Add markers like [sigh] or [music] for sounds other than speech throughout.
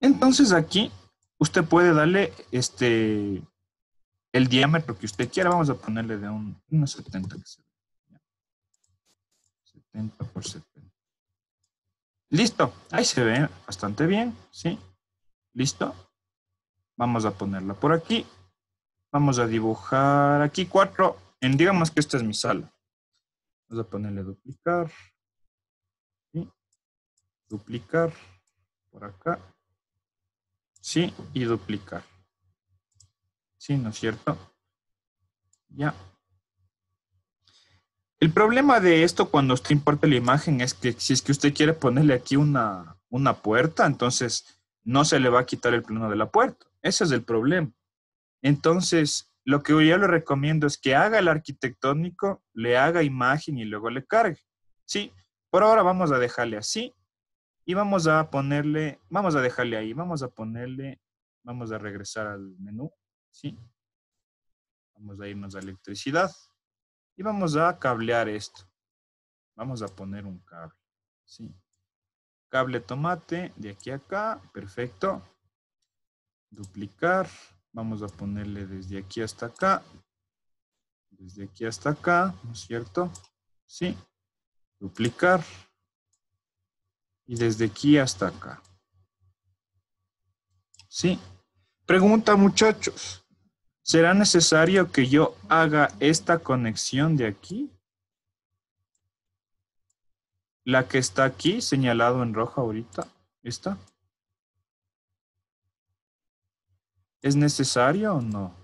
Entonces aquí usted puede darle este el diámetro que usted quiera. Vamos a ponerle de un, unos 70. 70 por 70. Listo. Ahí se ve bastante bien. ¿Sí? Listo. Vamos a ponerla por aquí. Vamos a dibujar aquí cuatro digamos que esta es mi sala. Vamos a ponerle duplicar. Duplicar por acá. Sí, y duplicar. Sí, ¿no es cierto? Ya. El problema de esto cuando usted importa la imagen es que si es que usted quiere ponerle aquí una, puerta, entonces no se le va a quitar el plano de la puerta. Ese es el problema. Entonces, lo que yo le recomiendo es que haga el arquitectónico, le haga imagen y luego le cargue. Sí, por ahora vamos a dejarle así y vamos a ponerle, vamos a dejarle ahí, vamos a ponerle, vamos a regresar al menú, ¿sí? Vamos a irnos a electricidad y vamos a cablear esto. Vamos a poner un cable, ¿sí? Cable tomate de aquí a acá, perfecto. Duplicar, vamos a ponerle desde aquí hasta acá, desde aquí hasta acá, ¿no es cierto? Sí, duplicar, y desde aquí hasta acá. ¿Sí? Pregunta muchachos, ¿será necesario que yo haga esta conexión de aquí? La que está aquí, señalado en rojo ahorita, ¿está? ¿Es necesario o no?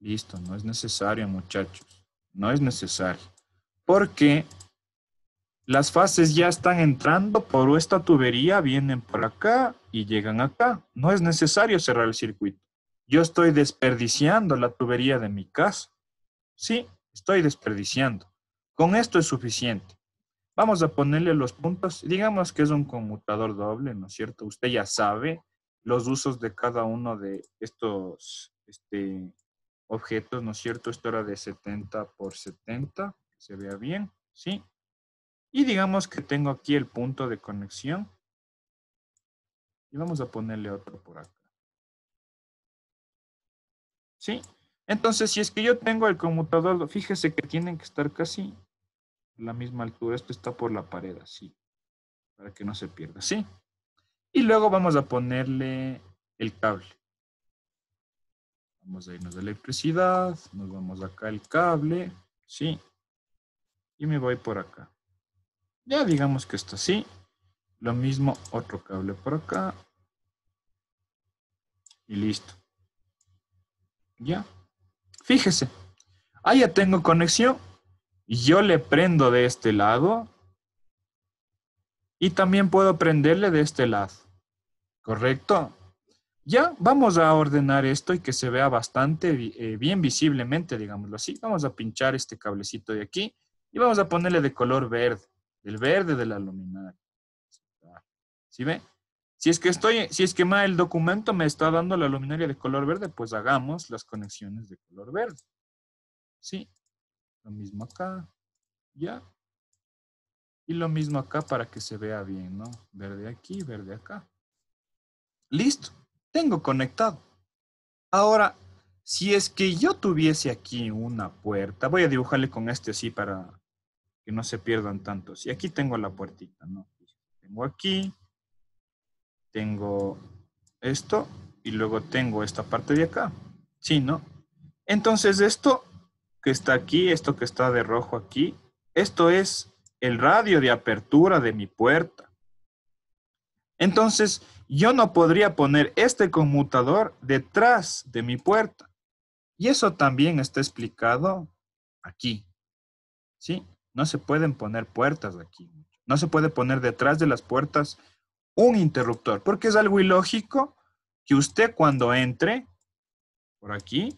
Listo, no es necesario muchachos, no es necesario. Porque las fases ya están entrando por esta tubería, vienen por acá y llegan acá. No es necesario cerrar el circuito. Yo estoy desperdiciando la tubería de mi casa. Sí, estoy desperdiciando. Con esto es suficiente. Vamos a ponerle los puntos. Digamos que es un conmutador doble, ¿no es cierto? Usted ya sabe los usos de cada uno de estos este, objetos, ¿no es cierto? Esto era de 70 por 70, se vea bien, ¿sí? Y digamos que tengo aquí el punto de conexión. Y vamos a ponerle otro por acá. ¿Sí? Entonces, si es que yo tengo el conmutador, fíjese que tienen que estar casi a la misma altura. Esto está por la pared, así. Para que no se pierda, ¿sí? Y luego vamos a ponerle el cable. Vamos a irnos de electricidad. Nos vamos acá el cable, ¿sí? Y me voy por acá. Ya digamos que esto sí. Lo mismo, otro cable por acá. Y listo. Ya. Fíjese. Ah, ya tengo conexión. Yo le prendo de este lado. Y también puedo prenderle de este lado. ¿Correcto? Ya vamos a ordenar esto y que se vea bastante eh, bien visiblemente, digámoslo así. Vamos a pinchar este cablecito de aquí y vamos a ponerle de color verde el verde de la luminaria. ¿Sí ve? Si es que estoy, si es que el documento me está dando la luminaria de color verde, pues hagamos las conexiones de color verde. Sí, lo mismo acá, ya. Y lo mismo acá para que se vea bien, ¿no? Verde aquí, verde acá. Listo, tengo conectado. Ahora, si es que yo tuviese aquí una puerta, voy a dibujarle con este así para que no se pierdan tantos. Y aquí tengo la puertita, ¿no? Tengo aquí, tengo esto y luego tengo esta parte de acá. Sí, ¿no? Entonces esto que está aquí, esto que está de rojo aquí, esto es el radio de apertura de mi puerta. Entonces, yo no podría poner este conmutador detrás de mi puerta. Y eso también está explicado aquí. ¿Sí? No se pueden poner puertas aquí. No se puede poner detrás de las puertas un interruptor, porque es algo ilógico que usted cuando entre por aquí,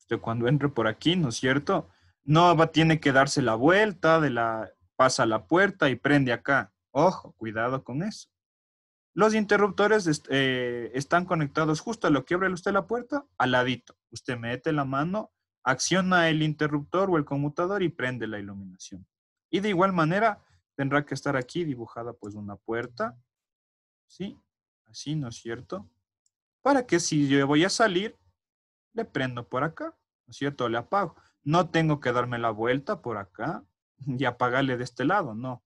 usted cuando entre por aquí, ¿no es cierto? No va, tiene que darse la vuelta, de la, pasa la puerta y prende acá. Ojo, cuidado con eso. Los interruptores eh, están conectados justo a lo que abre usted la puerta, al ladito. Usted mete la mano acciona el interruptor o el conmutador y prende la iluminación. Y de igual manera tendrá que estar aquí dibujada pues una puerta, ¿sí? Así, ¿no es cierto? Para que si yo voy a salir, le prendo por acá, ¿no es cierto? Le apago. No tengo que darme la vuelta por acá y apagarle de este lado, no.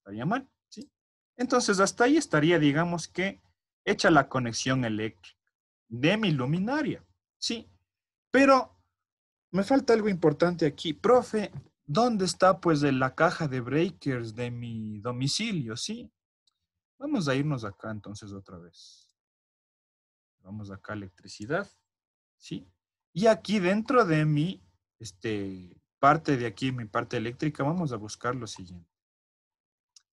Estaría mal, ¿sí? Entonces hasta ahí estaría, digamos que, hecha la conexión eléctrica de mi luminaria, ¿sí? Pero me falta algo importante aquí. Profe, ¿dónde está pues la caja de breakers de mi domicilio? ¿Sí? Vamos a irnos acá entonces otra vez. Vamos acá a electricidad. ¿Sí? Y aquí dentro de mi este, parte de aquí, mi parte eléctrica, vamos a buscar lo siguiente.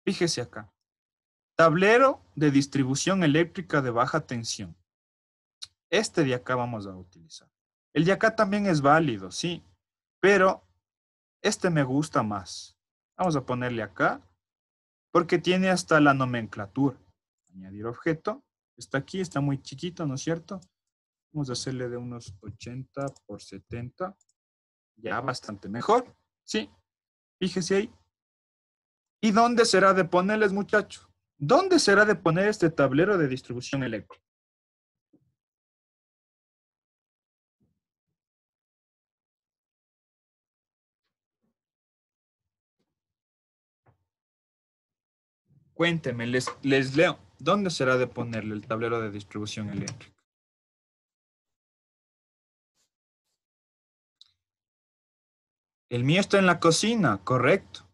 Fíjese acá. Tablero de distribución eléctrica de baja tensión. Este de acá vamos a utilizar. El de acá también es válido, sí, pero este me gusta más. Vamos a ponerle acá, porque tiene hasta la nomenclatura. Añadir objeto. Está aquí, está muy chiquito, ¿no es cierto? Vamos a hacerle de unos 80 por 70. Ya bastante mejor, sí. Fíjese ahí. ¿Y dónde será de ponerles, muchachos? ¿Dónde será de poner este tablero de distribución eléctrica? Cuénteme, les, leo. ¿Dónde será de ponerle el tablero de distribución eléctrica? El mío está en la cocina, correcto.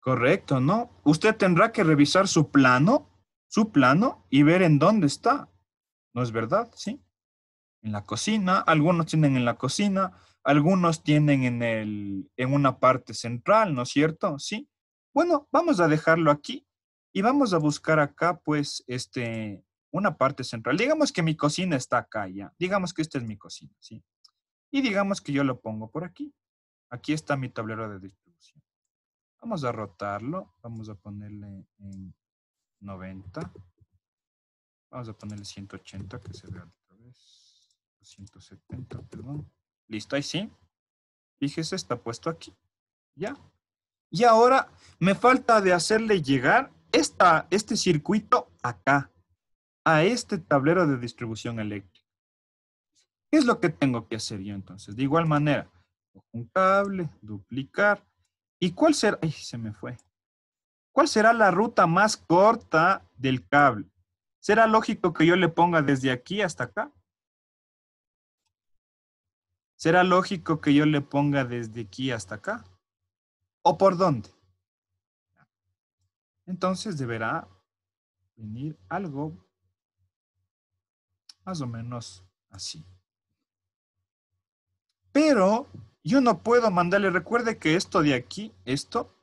Correcto, ¿no? Usted tendrá que revisar su plano, su plano y ver en dónde está. ¿No es verdad? Sí. En la cocina, algunos tienen en la cocina, algunos tienen en, el, en una parte central, ¿no es cierto? Sí. Bueno, vamos a dejarlo aquí y vamos a buscar acá, pues, este, una parte central. Digamos que mi cocina está acá ya. Digamos que esta es mi cocina, ¿sí? Y digamos que yo lo pongo por aquí. Aquí está mi tablero de distribución. Vamos a rotarlo. Vamos a ponerle en 90. Vamos a ponerle 180 que se vea otra vez. 170, perdón. Listo, ahí sí. Fíjese, está puesto aquí. Ya. Y ahora me falta de hacerle llegar esta, este circuito acá, a este tablero de distribución eléctrica. ¿Qué es lo que tengo que hacer yo entonces? De igual manera, un cable, duplicar. ¿Y cuál será? Ay, se me fue. ¿Cuál será la ruta más corta del cable? ¿Será lógico que yo le ponga desde aquí hasta acá? ¿Será lógico que yo le ponga desde aquí hasta acá? ¿O por dónde? Entonces deberá venir algo más o menos así. Pero yo no puedo mandarle, recuerde que esto de aquí, esto,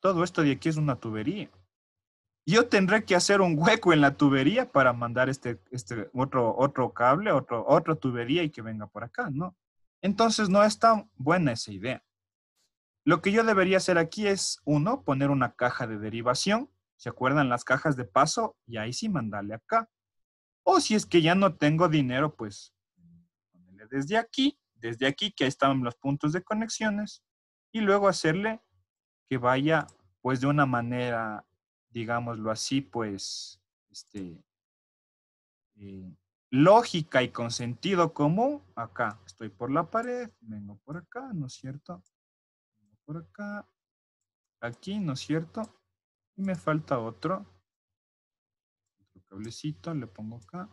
todo esto de aquí es una tubería. Yo tendré que hacer un hueco en la tubería para mandar este, este otro, otro cable, otro, otra tubería y que venga por acá, ¿no? Entonces no es tan buena esa idea. Lo que yo debería hacer aquí es, uno, poner una caja de derivación. ¿Se acuerdan las cajas de paso? Y ahí sí mandarle acá. O si es que ya no tengo dinero, pues desde aquí, desde aquí que ahí estaban los puntos de conexiones y luego hacerle que vaya pues de una manera, digámoslo así, pues este, eh, lógica y con sentido común. Acá estoy por la pared, vengo por acá, ¿no es cierto? por acá. Aquí, ¿no es cierto? Y me falta otro. Otro cablecito, le pongo acá.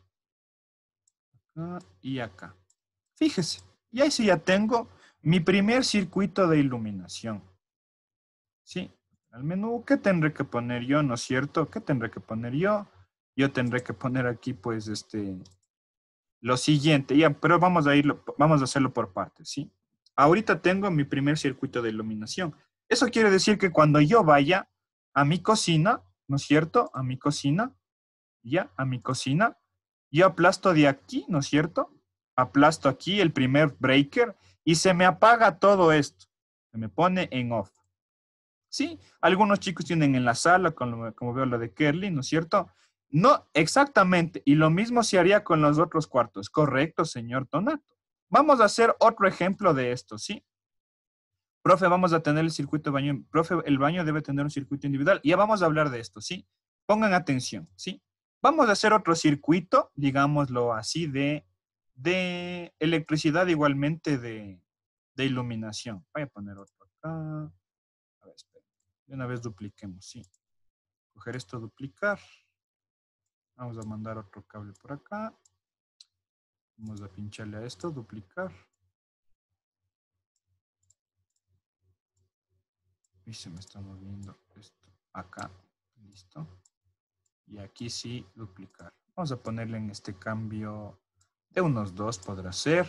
Acá y acá. Fíjese, y ahí sí ya tengo mi primer circuito de iluminación. Sí, al menú, ¿qué tendré que poner yo, no es cierto? ¿Qué tendré que poner yo? Yo tendré que poner aquí, pues, este, lo siguiente. Ya, pero vamos a irlo, vamos a hacerlo por partes, ¿sí? ahorita tengo mi primer circuito de iluminación. Eso quiere decir que cuando yo vaya a mi cocina, ¿no es cierto? A mi cocina, ya, a mi cocina, yo aplasto de aquí, ¿no es cierto? Aplasto aquí el primer breaker y se me apaga todo esto. Se me pone en off. ¿Sí? Algunos chicos tienen en la sala, como, veo lo de Kerly, ¿no es cierto? No, exactamente. Y lo mismo se haría con los otros cuartos. Correcto, señor Donato. Vamos a hacer otro ejemplo de esto, ¿sí? Profe, vamos a tener el circuito de baño. Profe, el baño debe tener un circuito individual. Ya vamos a hablar de esto, ¿sí? Pongan atención, ¿sí? Vamos a hacer otro circuito, digámoslo así, de, de electricidad igualmente de, iluminación. Voy a poner otro acá. A ver, espera. De una vez dupliquemos, ¿sí? Coger esto, duplicar. Vamos a mandar otro cable por acá. Vamos a pincharle a esto, duplicar. Y se me está moviendo esto acá. Listo. Y aquí sí, duplicar. Vamos a ponerle en este cambio de unos dos podrá ser.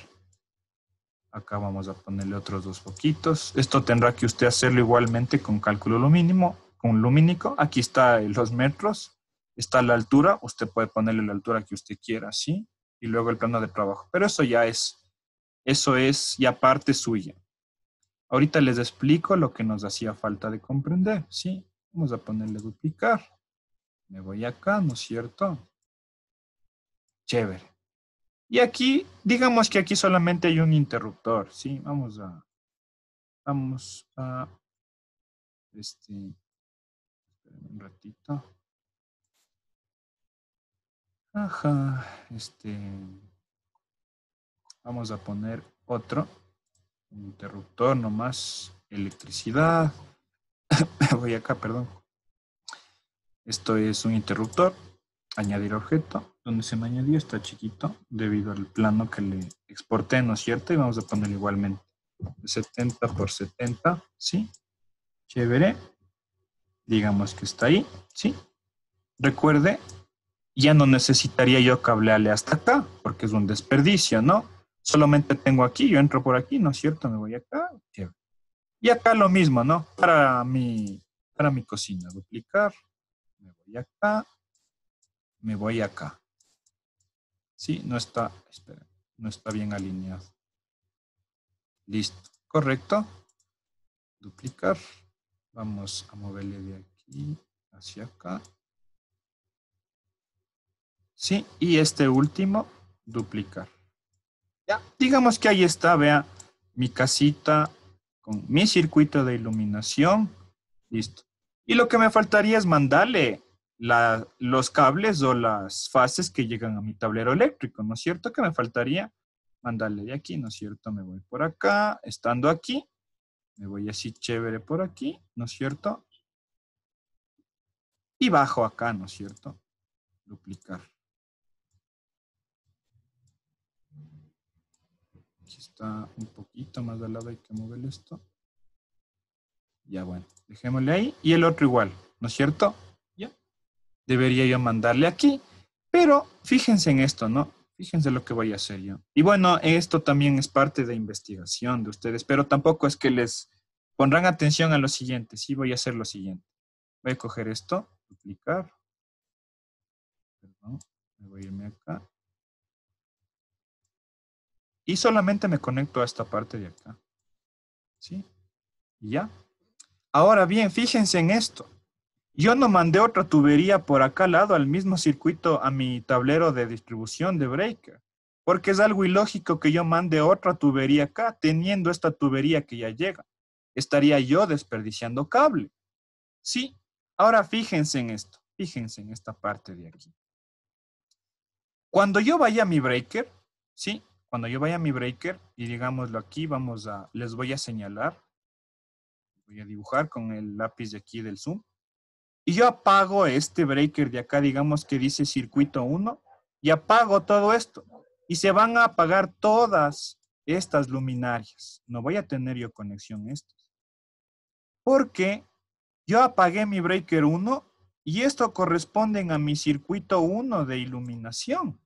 Acá vamos a ponerle otros dos poquitos. Esto tendrá que usted hacerlo igualmente con cálculo lumínimo, con lumínico. Aquí está los metros. Está la altura. Usted puede ponerle la altura que usted quiera, ¿sí? y luego el plano de trabajo. Pero eso ya es, eso es ya parte suya. Ahorita les explico lo que nos hacía falta de comprender, ¿sí? Vamos a ponerle duplicar. Me voy acá, ¿no es cierto? Chévere. Y aquí, digamos que aquí solamente hay un interruptor, ¿sí? Vamos a, vamos a, este, un ratito. Ajá, este... Vamos a poner otro. Interruptor nomás. Electricidad. [coughs] Voy acá, perdón. Esto es un interruptor. Añadir objeto. Donde se me añadió está chiquito debido al plano que le exporté, ¿no es cierto? Y vamos a poner igualmente. 70 por 70, ¿sí? Chévere. Digamos que está ahí, ¿sí? Recuerde ya no necesitaría yo cablearle hasta acá, porque es un desperdicio, ¿no? Solamente tengo aquí, yo entro por aquí, ¿no es cierto? Me voy acá. Y acá lo mismo, ¿no? Para mi, para mi cocina, duplicar, me voy acá, me voy acá. Sí, no está, espera, no está bien alineado. Listo, correcto. Duplicar. Vamos a moverle de aquí hacia acá. ¿sí? Y este último, duplicar. Ya, digamos que ahí está, vea, mi casita con mi circuito de iluminación, listo. Y lo que me faltaría es mandarle los cables o las fases que llegan a mi tablero eléctrico, ¿no es cierto? Que me faltaría mandarle de aquí, ¿no es cierto? Me voy por acá, estando aquí, me voy así chévere por aquí, ¿no es cierto? Y bajo acá, ¿no es cierto? Duplicar. está un poquito más de lado, hay que mover esto. Ya bueno, dejémosle ahí. Y el otro igual, ¿no es cierto? Ya. Debería yo mandarle aquí. Pero fíjense en esto, ¿no? Fíjense lo que voy a hacer yo. Y bueno, esto también es parte de investigación de ustedes, pero tampoco es que les pondrán atención a lo siguiente. Sí, voy a hacer lo siguiente. Voy a coger esto, duplicar. Perdón, voy a irme acá. Y solamente me conecto a esta parte de acá. ¿Sí? ¿Ya? Ahora bien, fíjense en esto. Yo no mandé otra tubería por acá al lado al mismo circuito a mi tablero de distribución de breaker. Porque es algo ilógico que yo mande otra tubería acá, teniendo esta tubería que ya llega. Estaría yo desperdiciando cable. ¿Sí? Ahora fíjense en esto. Fíjense en esta parte de aquí. Cuando yo vaya a mi breaker, ¿sí? cuando yo vaya a mi breaker y digámoslo aquí, vamos a, les voy a señalar, voy a dibujar con el lápiz de aquí del zoom. Y yo apago este breaker de acá, digamos que dice circuito 1, y apago todo esto. Y se van a apagar todas estas luminarias. No voy a tener yo conexión estas. Porque yo apagué mi breaker 1 y esto corresponde a mi circuito 1 de iluminación.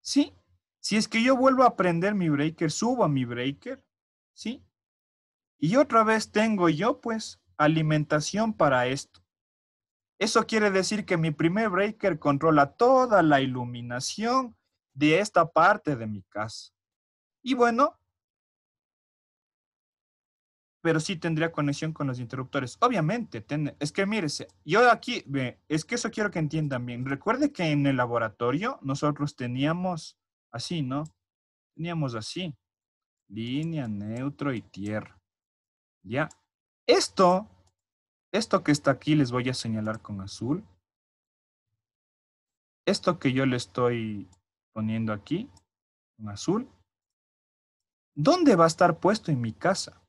¿Sí? Si es que yo vuelvo a prender mi breaker, subo a mi breaker, ¿sí? Y otra vez tengo yo, pues, alimentación para esto. Eso quiere decir que mi primer breaker controla toda la iluminación de esta parte de mi casa. Y bueno, pero sí tendría conexión con los interruptores. Obviamente, es que mírese, yo aquí, es que eso quiero que entiendan bien. Recuerde que en el laboratorio nosotros teníamos Así, ¿no? Teníamos así. Línea, neutro y tierra. ¿Ya? Esto, esto que está aquí les voy a señalar con azul. Esto que yo le estoy poniendo aquí, con azul. ¿Dónde va a estar puesto en mi casa?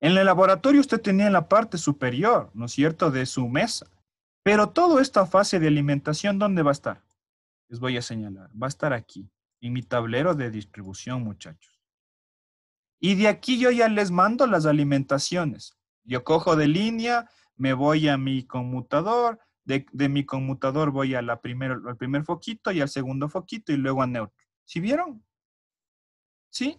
En el laboratorio usted tenía en la parte superior, ¿no es cierto?, de su mesa. Pero toda esta fase de alimentación, ¿dónde va a estar? les voy a señalar. Va a estar aquí, en mi tablero de distribución, muchachos. Y de aquí yo ya les mando las alimentaciones. Yo cojo de línea, me voy a mi conmutador, de, mi conmutador voy al primer foquito y al segundo foquito y luego a neutro. ¿Sí vieron? ¿Sí?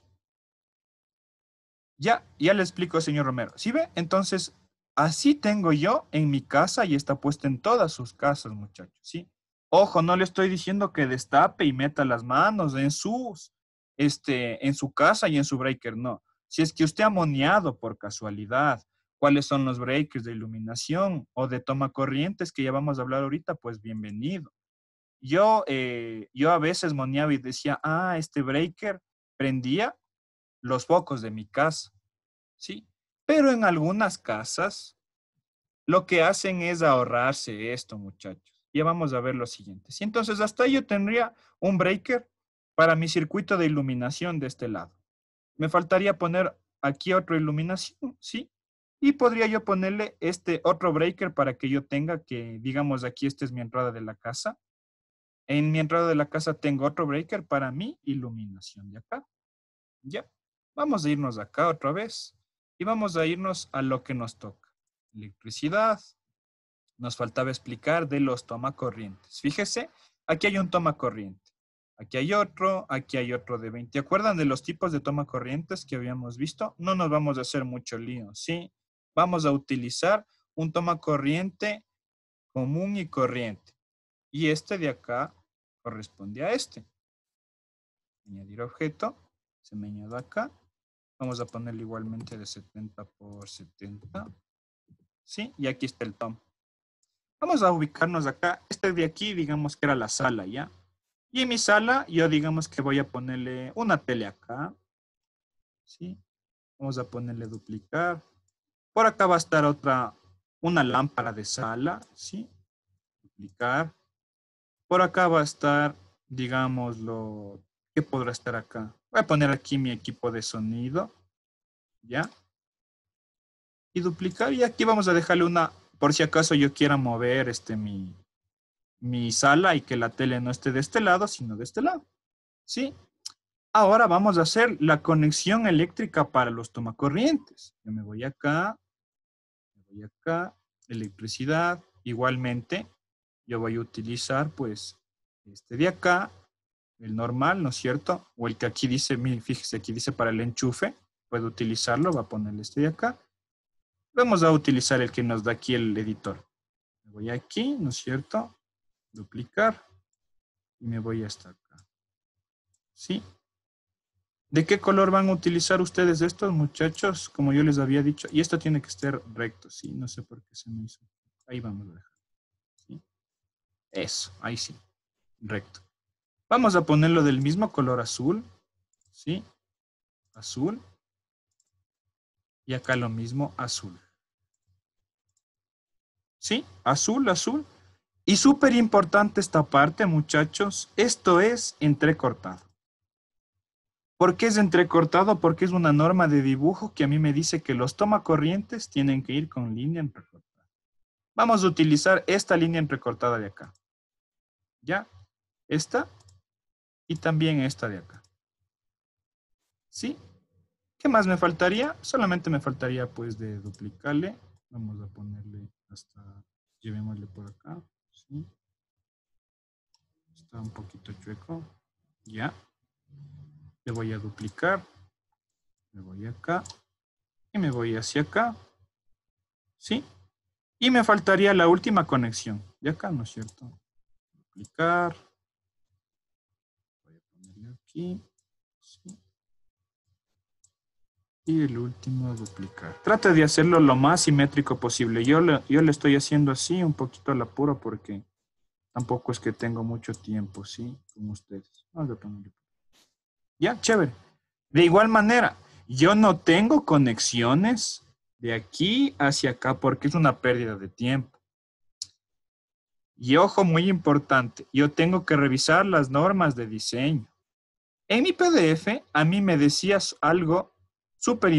Ya, ya le explico, señor Romero. ¿Sí ve? Entonces, así tengo yo en mi casa y está puesta en todas sus casas, muchachos. ¿Sí? Ojo, no le estoy diciendo que destape y meta las manos en sus, este, en su casa y en su breaker, no. Si es que usted ha moneado por casualidad, cuáles son los breakers de iluminación o de toma corrientes que ya vamos a hablar ahorita, pues bienvenido. Yo, eh, yo a veces moneaba y decía, ah, este breaker prendía los focos de mi casa, ¿sí? Pero en algunas casas lo que hacen es ahorrarse esto, muchachos ya vamos a ver lo siguiente. Y entonces hasta yo tendría un breaker para mi circuito de iluminación de este lado. Me faltaría poner aquí otra iluminación, ¿sí? Y podría yo ponerle este otro breaker para que yo tenga que, digamos, aquí esta es mi entrada de la casa. En mi entrada de la casa tengo otro breaker para mi iluminación de acá. Ya. Vamos a irnos acá otra vez. Y vamos a irnos a lo que nos toca. Electricidad, nos faltaba explicar de los corrientes Fíjese, aquí hay un toma corriente aquí hay otro, aquí hay otro de 20. ¿Acuerdan de los tipos de corrientes que habíamos visto? No nos vamos a hacer mucho lío, ¿sí? Vamos a utilizar un toma corriente común y corriente. Y este de acá corresponde a este. Añadir objeto, se me añade acá. Vamos a ponerle igualmente de 70 por 70. ¿Sí? Y aquí está el tom. Vamos a ubicarnos acá. Este de aquí, digamos que era la sala, ¿ya? Y en mi sala, yo digamos que voy a ponerle una tele acá. ¿Sí? Vamos a ponerle duplicar. Por acá va a estar otra, una lámpara de sala, ¿sí? Duplicar. Por acá va a estar, digamos, lo... ¿Qué podrá estar acá? Voy a poner aquí mi equipo de sonido, ¿ya? Y duplicar, y aquí vamos a dejarle una por si acaso yo quiera mover este, mi, sala y que la tele no esté de este lado, sino de este lado. ¿Sí? Ahora vamos a hacer la conexión eléctrica para los tomacorrientes. Yo me voy acá, me voy acá, electricidad. Igualmente, yo voy a utilizar pues este de acá, el normal, ¿no es cierto? O el que aquí dice, fíjese, aquí dice para el enchufe. Puedo utilizarlo, va a poner este de acá. Vamos a utilizar el que nos da aquí el editor. Me voy aquí, ¿no es cierto? Duplicar. Y me voy hasta acá. ¿Sí? ¿De qué color van a utilizar ustedes estos muchachos? Como yo les había dicho. Y esto tiene que estar recto, ¿sí? No sé por qué se me hizo. Ahí vamos a dejar. ¿sí? Eso, ahí sí. Recto. Vamos a ponerlo del mismo color azul. ¿Sí? Azul. Y acá lo mismo, azul. ¿sí? Azul, azul. Y súper importante esta parte, muchachos, esto es entrecortado. ¿Por qué es entrecortado? Porque es una norma de dibujo que a mí me dice que los tomacorrientes tienen que ir con línea entrecortada. Vamos a utilizar esta línea entrecortada de acá. ¿Ya? Esta y también esta de acá. ¿Sí? ¿Qué más me faltaría? Solamente me faltaría pues de duplicarle. Vamos a ponerle hasta llevémosle por acá, Está un poquito chueco, ya. Le voy a duplicar, me voy acá y me voy hacia acá, ¿sí? Y me faltaría la última conexión, de acá, ¿no es cierto? Duplicar, voy a ponerle aquí, ¿sí? Y el último, duplicar. Trata de hacerlo lo más simétrico posible. Yo le, yo estoy haciendo así, un poquito al apuro, porque tampoco es que tengo mucho tiempo, ¿sí? Como ustedes. Ya, chévere. De igual manera, yo no tengo conexiones de aquí hacia acá porque es una pérdida de tiempo. Y ojo, muy importante, yo tengo que revisar las normas de diseño. En mi PDF a mí me decías algo súper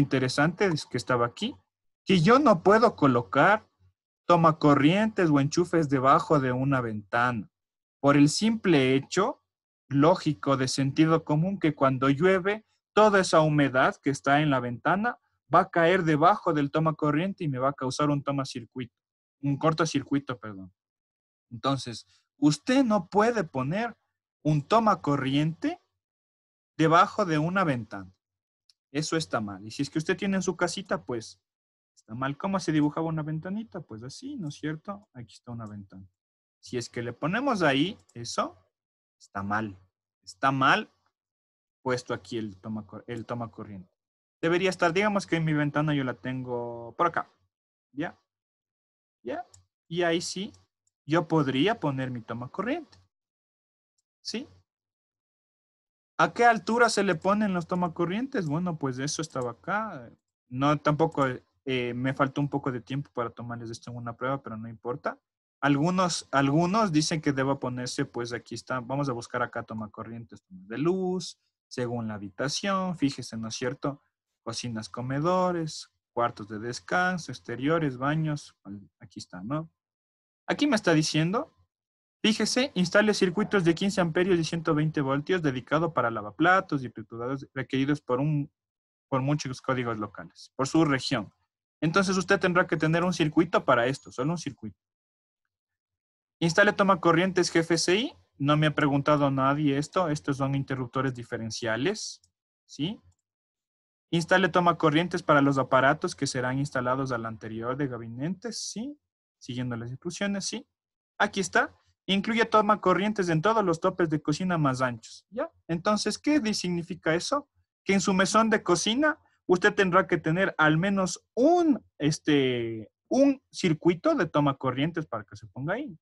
es que estaba aquí, que yo no puedo colocar toma corrientes o enchufes debajo de una ventana, por el simple hecho lógico de sentido común que cuando llueve, toda esa humedad que está en la ventana va a caer debajo del toma corriente y me va a causar un toma circuito, un cortocircuito, perdón. Entonces, usted no puede poner un toma corriente debajo de una ventana. Eso está mal. Y si es que usted tiene en su casita, pues está mal. ¿Cómo se dibujaba una ventanita? Pues así, ¿no es cierto? Aquí está una ventana. Si es que le ponemos ahí eso, está mal. Está mal puesto aquí el toma, el toma corriente. Debería estar, digamos que en mi ventana yo la tengo por acá. ¿Ya? ¿Ya? Y ahí sí, yo podría poner mi toma corriente. ¿Sí? ¿A qué altura se le ponen los tomacorrientes? Bueno, pues eso estaba acá. No, tampoco eh, eh, me faltó un poco de tiempo para tomarles esto en una prueba, pero no importa. Algunos, algunos dicen que deba ponerse, pues aquí está, vamos a buscar acá tomacorrientes de luz, según la habitación, fíjese, ¿no es cierto? Cocinas, comedores, cuartos de descanso, exteriores, baños, aquí está, ¿no? Aquí me está diciendo Fíjese, instale circuitos de 15 amperios y 120 voltios dedicados para lavaplatos y triturados requeridos por, un, muchos códigos locales, por su región. Entonces usted tendrá que tener un circuito para esto, solo un circuito. Instale toma corrientes GFCI. No me ha preguntado nadie esto. Estos son interruptores diferenciales. ¿Sí? Instale corrientes para los aparatos que serán instalados al anterior de gabinetes. ¿Sí? Siguiendo las instrucciones. ¿Sí? Aquí está. Incluye toma corrientes en todos los topes de cocina más anchos. ¿ya? Entonces, ¿qué significa eso? Que en su mesón de cocina usted tendrá que tener al menos un, este, un circuito de toma corrientes para que se ponga ahí.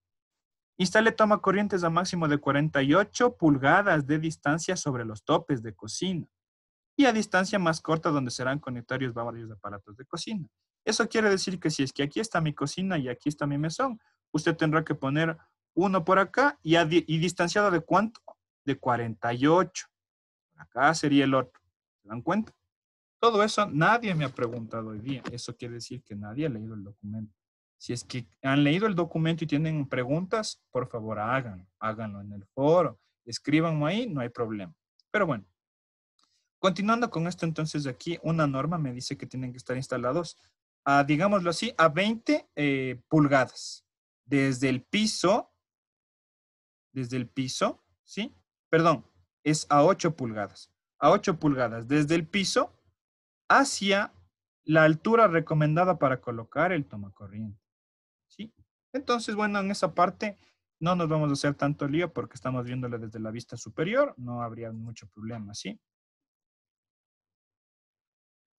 Instale toma corrientes a máximo de 48 pulgadas de distancia sobre los topes de cocina y a distancia más corta donde serán conectarios varios aparatos de cocina. Eso quiere decir que si es que aquí está mi cocina y aquí está mi mesón, usted tendrá que poner uno por acá y, distanciado de cuánto? De 48. Por acá sería el otro. ¿Se dan cuenta? Todo eso nadie me ha preguntado hoy día. Eso quiere decir que nadie ha leído el documento. Si es que han leído el documento y tienen preguntas, por favor háganlo. Háganlo en el foro. Escríbanlo ahí, no hay problema. Pero bueno, continuando con esto entonces de aquí, una norma me dice que tienen que estar instalados, a, digámoslo así, a 20 eh, pulgadas. Desde el piso desde el piso, ¿sí? Perdón, es a 8 pulgadas. A 8 pulgadas desde el piso hacia la altura recomendada para colocar el tomacorriente. ¿Sí? Entonces, bueno, en esa parte no nos vamos a hacer tanto lío porque estamos viéndola desde la vista superior, no habría mucho problema, ¿sí?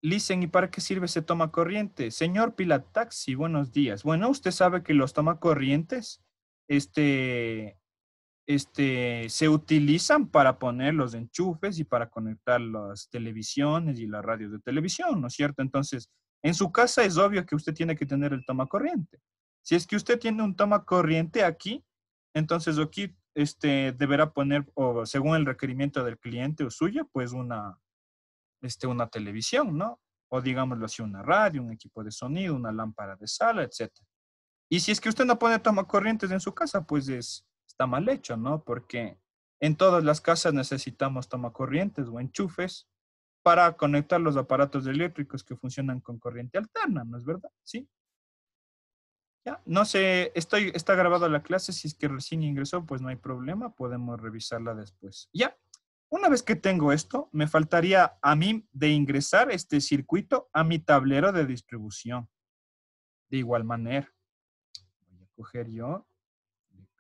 Listen, ¿y para qué sirve ese tomacorriente? Señor Pilataxi, buenos días. Bueno, usted sabe que los tomacorrientes este, este, se utilizan para poner los enchufes y para conectar las televisiones y las radios de televisión, ¿no es cierto? Entonces, en su casa es obvio que usted tiene que tener el toma corriente. Si es que usted tiene un toma corriente aquí, entonces aquí este, deberá poner, o según el requerimiento del cliente o suyo, pues una, este, una televisión, ¿no? O digámoslo así, una radio, un equipo de sonido, una lámpara de sala, etc. Y si es que usted no pone toma corrientes en su casa, pues es, está mal hecho, ¿no? Porque en todas las casas necesitamos tomacorrientes o enchufes para conectar los aparatos eléctricos que funcionan con corriente alterna, ¿no es verdad? Sí. Ya, no sé, estoy, está grabada la clase, si es que recién ingresó, pues no hay problema, podemos revisarla después. Ya, una vez que tengo esto, me faltaría a mí de ingresar este circuito a mi tablero de distribución. De igual manera, voy a coger yo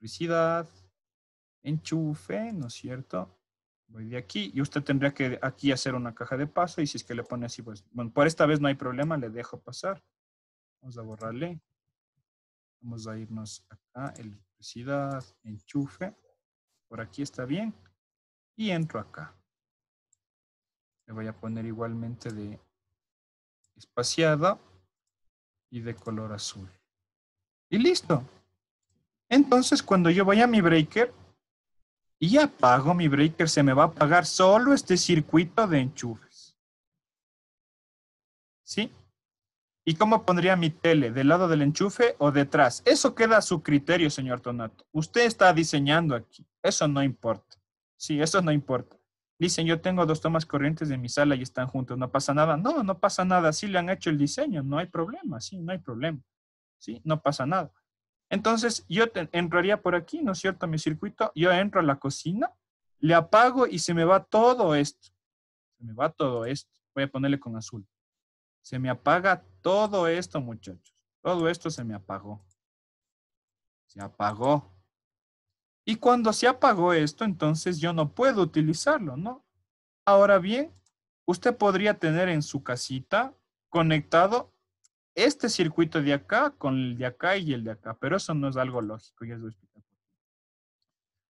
electricidad, enchufe, ¿no es cierto? Voy de aquí y usted tendría que aquí hacer una caja de paso y si es que le pone así, pues, bueno, por esta vez no hay problema, le dejo pasar. Vamos a borrarle. Vamos a irnos acá, electricidad, enchufe. Por aquí está bien. Y entro acá. Le voy a poner igualmente de espaciada y de color azul. Y listo. Entonces, cuando yo voy a mi breaker y apago mi breaker, se me va a apagar solo este circuito de enchufes. ¿Sí? ¿Y cómo pondría mi tele? ¿Del lado del enchufe o detrás? Eso queda a su criterio, señor Tonato. Usted está diseñando aquí. Eso no importa. Sí, eso no importa. Dicen, yo tengo dos tomas corrientes de mi sala y están juntos. ¿No pasa nada? No, no pasa nada. Sí le han hecho el diseño. No hay problema. Sí, no hay problema. Sí, no pasa nada. Entonces yo entraría por aquí, ¿no es cierto? Mi circuito, yo entro a la cocina, le apago y se me va todo esto. Se me va todo esto. Voy a ponerle con azul. Se me apaga todo esto, muchachos. Todo esto se me apagó. Se apagó. Y cuando se apagó esto, entonces yo no puedo utilizarlo, ¿no? Ahora bien, usted podría tener en su casita conectado este circuito de acá con el de acá y el de acá, pero eso no es algo lógico, ya os voy a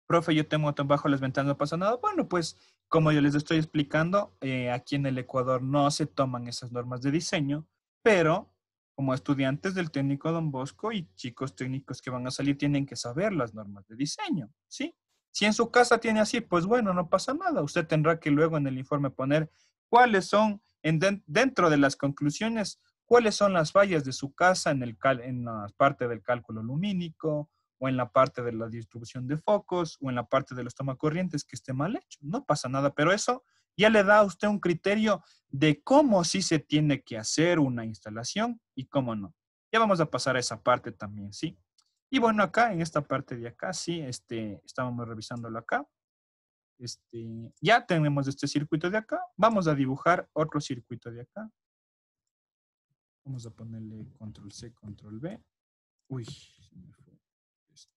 Profe, yo tengo tan bajo las ventanas, no pasa nada. Bueno, pues como yo les estoy explicando, eh, aquí en el Ecuador no se toman esas normas de diseño, pero como estudiantes del técnico Don Bosco y chicos técnicos que van a salir tienen que saber las normas de diseño, ¿sí? Si en su casa tiene así, pues bueno, no pasa nada. Usted tendrá que luego en el informe poner cuáles son dentro de las conclusiones cuáles son las fallas de su casa en, el en la parte del cálculo lumínico o en la parte de la distribución de focos o en la parte de los tomacorrientes que esté mal hecho. No pasa nada, pero eso ya le da a usted un criterio de cómo sí se tiene que hacer una instalación y cómo no. Ya vamos a pasar a esa parte también, ¿sí? Y bueno, acá, en esta parte de acá, sí, este, estábamos revisándolo acá. Este, ya tenemos este circuito de acá. Vamos a dibujar otro circuito de acá. Vamos a ponerle control C, control B. Uy, se me fue esto.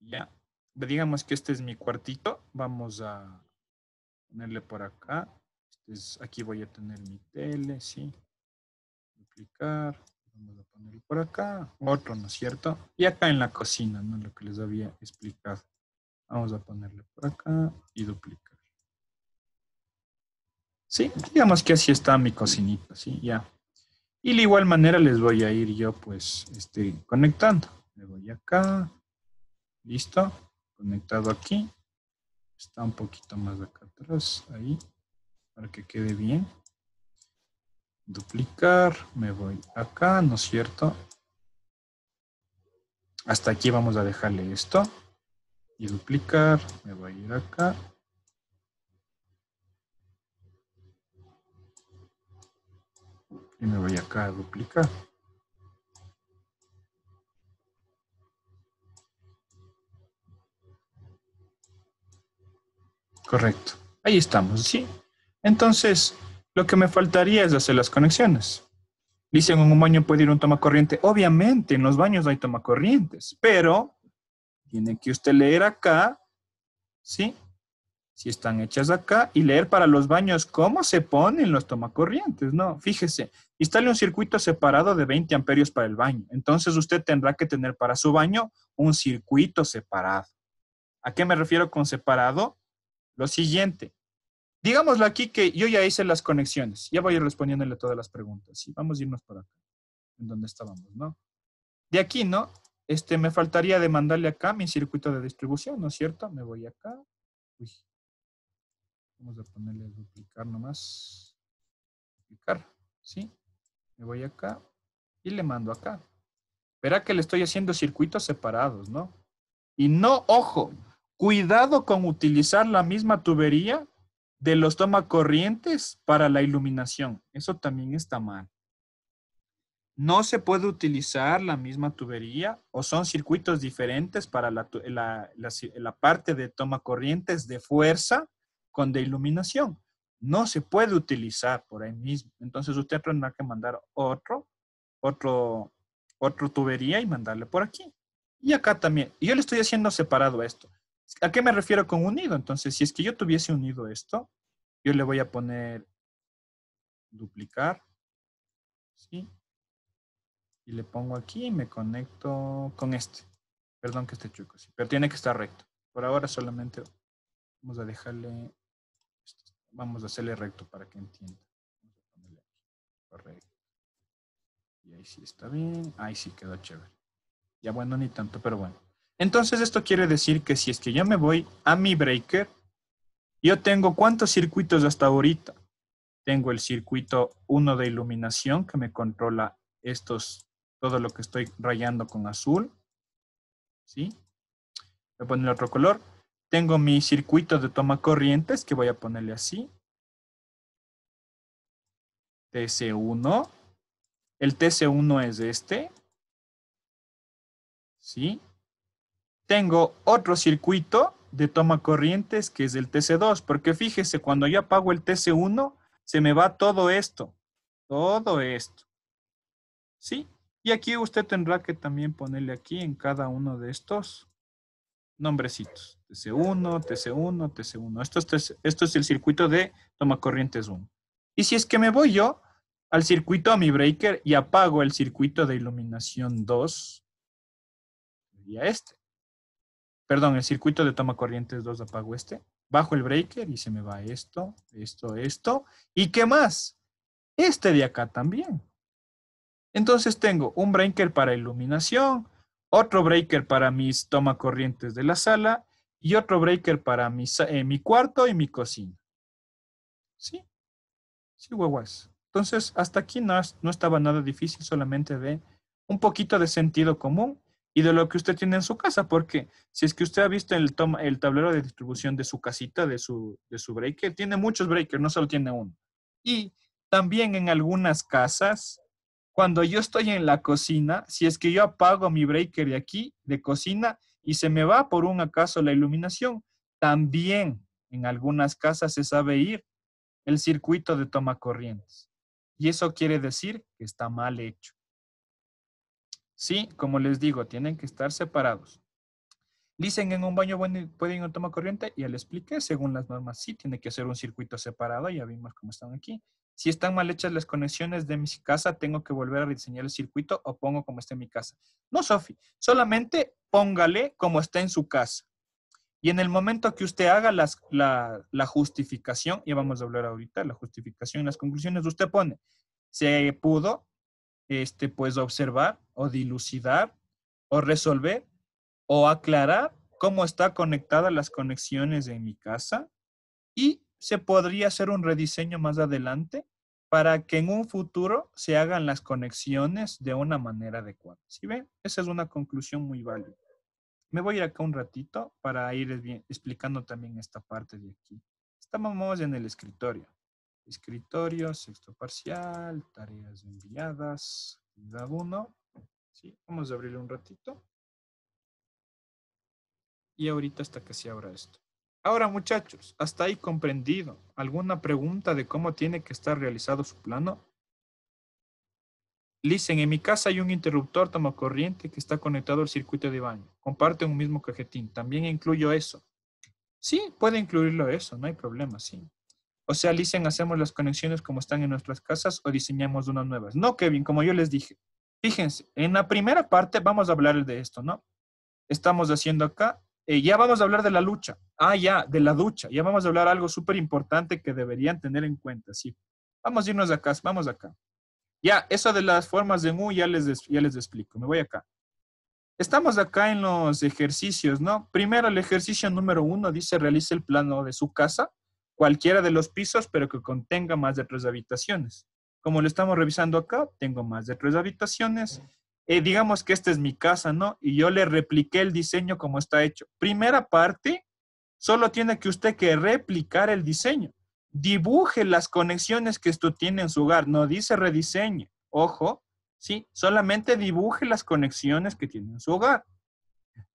Ya. Digamos que este es mi cuartito. Vamos a ponerle por acá. Este aquí voy a tener mi tele, sí. Duplicar. Vamos a ponerlo por acá. Otro, ¿no es cierto? Y acá en la cocina, ¿no? Lo que les había explicado. Vamos a ponerle por acá y duplicar. Sí, digamos que así está mi cocinita, sí, ya. Y de igual manera les voy a ir yo pues este, conectando. Me voy acá, listo, conectado aquí. Está un poquito más de acá atrás, ahí, para que quede bien. Duplicar, me voy acá, ¿no es cierto? Hasta aquí vamos a dejarle esto. Y duplicar, me voy a ir acá, y me voy acá a duplicar. Correcto. Ahí estamos, ¿sí? Entonces, lo que me faltaría es hacer las conexiones. Dicen, en un baño puede ir un corriente Obviamente, en los baños no hay corrientes pero tiene que usted leer acá, ¿sí? si están hechas acá, y leer para los baños cómo se ponen los tomacorrientes, ¿no? Fíjese, instale un circuito separado de 20 amperios para el baño. Entonces usted tendrá que tener para su baño un circuito separado. ¿A qué me refiero con separado? Lo siguiente. Digámoslo aquí que yo ya hice las conexiones. Ya voy a ir respondiéndole todas las preguntas. Y vamos a irnos por acá, en donde estábamos, ¿no? De aquí, ¿no? Este, me faltaría demandarle acá mi circuito de distribución, ¿no es cierto? Me voy acá. Vamos a ponerle duplicar nomás. Duplicar, ¿sí? Me voy acá y le mando acá. Verá que le estoy haciendo circuitos separados, ¿no? Y no, ojo, cuidado con utilizar la misma tubería de los tomacorrientes para la iluminación. Eso también está mal. No se puede utilizar la misma tubería o son circuitos diferentes para la, parte de tomacorrientes de fuerza con de iluminación. No se puede utilizar por ahí mismo. Entonces usted tendrá que mandar otro, otro, otro tubería y mandarle por aquí. Y acá también. yo le estoy haciendo separado esto. ¿A qué me refiero con unido? Entonces, si es que yo tuviese unido esto, yo le voy a poner duplicar. ¿Sí? Y le pongo aquí y me conecto con este. Perdón que esté chueco, sí, pero tiene que estar recto. Por ahora solamente vamos a dejarle vamos a hacerle recto para que entienda. Correcto. Y ahí sí está bien. Ahí sí quedó chévere. Ya bueno, ni tanto, pero bueno. Entonces esto quiere decir que si es que yo me voy a mi breaker, yo tengo cuántos circuitos hasta ahorita. Tengo el circuito 1 de iluminación que me controla estos, todo lo que estoy rayando con azul. ¿Sí? Voy a poner otro color. Tengo mi circuito de toma corrientes que voy a ponerle así. TC1. El TC1 es este. ¿Sí? Tengo otro circuito de toma corrientes que es el TC2, porque fíjese, cuando yo apago el TC1, se me va todo esto, todo esto. ¿Sí? Y aquí usted tendrá que también ponerle aquí en cada uno de estos nombrecitos. TC1, TC1, TC1. Esto es, esto es el circuito de toma corrientes 1. Y si es que me voy yo al circuito a mi breaker y apago el circuito de iluminación 2, sería este. Perdón, el circuito de toma corrientes 2 apago este. Bajo el breaker y se me va esto, esto, esto. ¿Y qué más? Este de acá también. Entonces tengo un breaker para iluminación, otro breaker para mis toma corrientes de la sala y otro breaker para mi, eh, mi cuarto y mi cocina. ¿Sí? Sí, Entonces, hasta aquí no, no estaba nada difícil, solamente de un poquito de sentido común y de lo que usted tiene en su casa, porque si es que usted ha visto el, toma, el tablero de distribución de su casita, de su, de su breaker, tiene muchos breakers, no solo tiene uno. Y también en algunas casas cuando yo estoy en la cocina, si es que yo apago mi breaker de aquí, de cocina, y se me va por un acaso la iluminación, también en algunas casas se sabe ir el circuito de toma corrientes. Y eso quiere decir que está mal hecho. Sí, como les digo, tienen que estar separados. Dicen en un baño pueden ir a toma corriente, ya les expliqué, según las normas sí, tiene que ser un circuito separado, ya vimos cómo están aquí. Si están mal hechas las conexiones de mi casa, tengo que volver a diseñar el circuito o pongo como está en mi casa. No, Sofi, solamente póngale como está en su casa. Y en el momento que usted haga la, justificación, y vamos a hablar ahorita, la justificación, y las conclusiones, usted pone, se pudo, este, pues observar o dilucidar o resolver o aclarar cómo está conectadas las conexiones de mi casa y se podría hacer un rediseño más adelante para que en un futuro se hagan las conexiones de una manera adecuada. ¿Sí ven? Esa es una conclusión muy válida. Me voy a ir acá un ratito para ir explicando también esta parte de aquí. Estamos en el escritorio. Escritorio, sexto parcial, tareas enviadas, unidad 1. ¿Sí? Vamos a abrirle un ratito. Y ahorita hasta que se abra esto. Ahora, muchachos, ¿hasta ahí comprendido? ¿Alguna pregunta de cómo tiene que estar realizado su plano? Listen, en mi casa hay un interruptor corriente que está conectado al circuito de baño. Comparte un mismo cajetín. También incluyo eso. Sí, puede incluirlo eso, no hay problema, sí. O sea, Listen, hacemos las conexiones como están en nuestras casas o diseñamos unas nuevas. No, Kevin, como yo les dije. Fíjense, en la primera parte vamos a hablar de esto, ¿no? Estamos haciendo acá eh, ya vamos a hablar de la lucha. Ah, ya, de la ducha. Ya vamos a hablar algo súper importante que deberían tener en cuenta, sí. Vamos a irnos acá, vamos acá. Ya, eso de las formas de mu ya les, ya les explico. Me voy acá. Estamos acá en los ejercicios, ¿no? Primero, el ejercicio número uno dice realice el plano de su casa, cualquiera de los pisos, pero que contenga más de tres habitaciones. Como lo estamos revisando acá, tengo más de tres habitaciones eh, digamos que esta es mi casa, ¿no? Y yo le repliqué el diseño como está hecho. Primera parte, solo tiene que usted que replicar el diseño. Dibuje las conexiones que esto tiene en su hogar, no dice rediseñe, ojo, ¿sí? Solamente dibuje las conexiones que tiene en su hogar.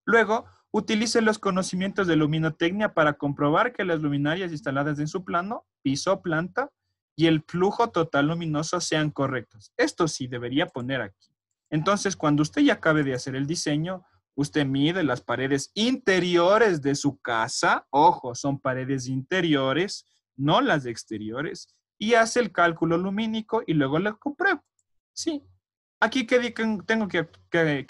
Luego, utilice los conocimientos de luminotecnia para comprobar que las luminarias instaladas en su plano, piso, planta y el flujo total luminoso sean correctos. Esto sí debería poner aquí. Entonces, cuando usted ya acabe de hacer el diseño, usted mide las paredes interiores de su casa. Ojo, son paredes interiores, no las exteriores. Y hace el cálculo lumínico y luego lo comprueba. Sí. Aquí que tengo que,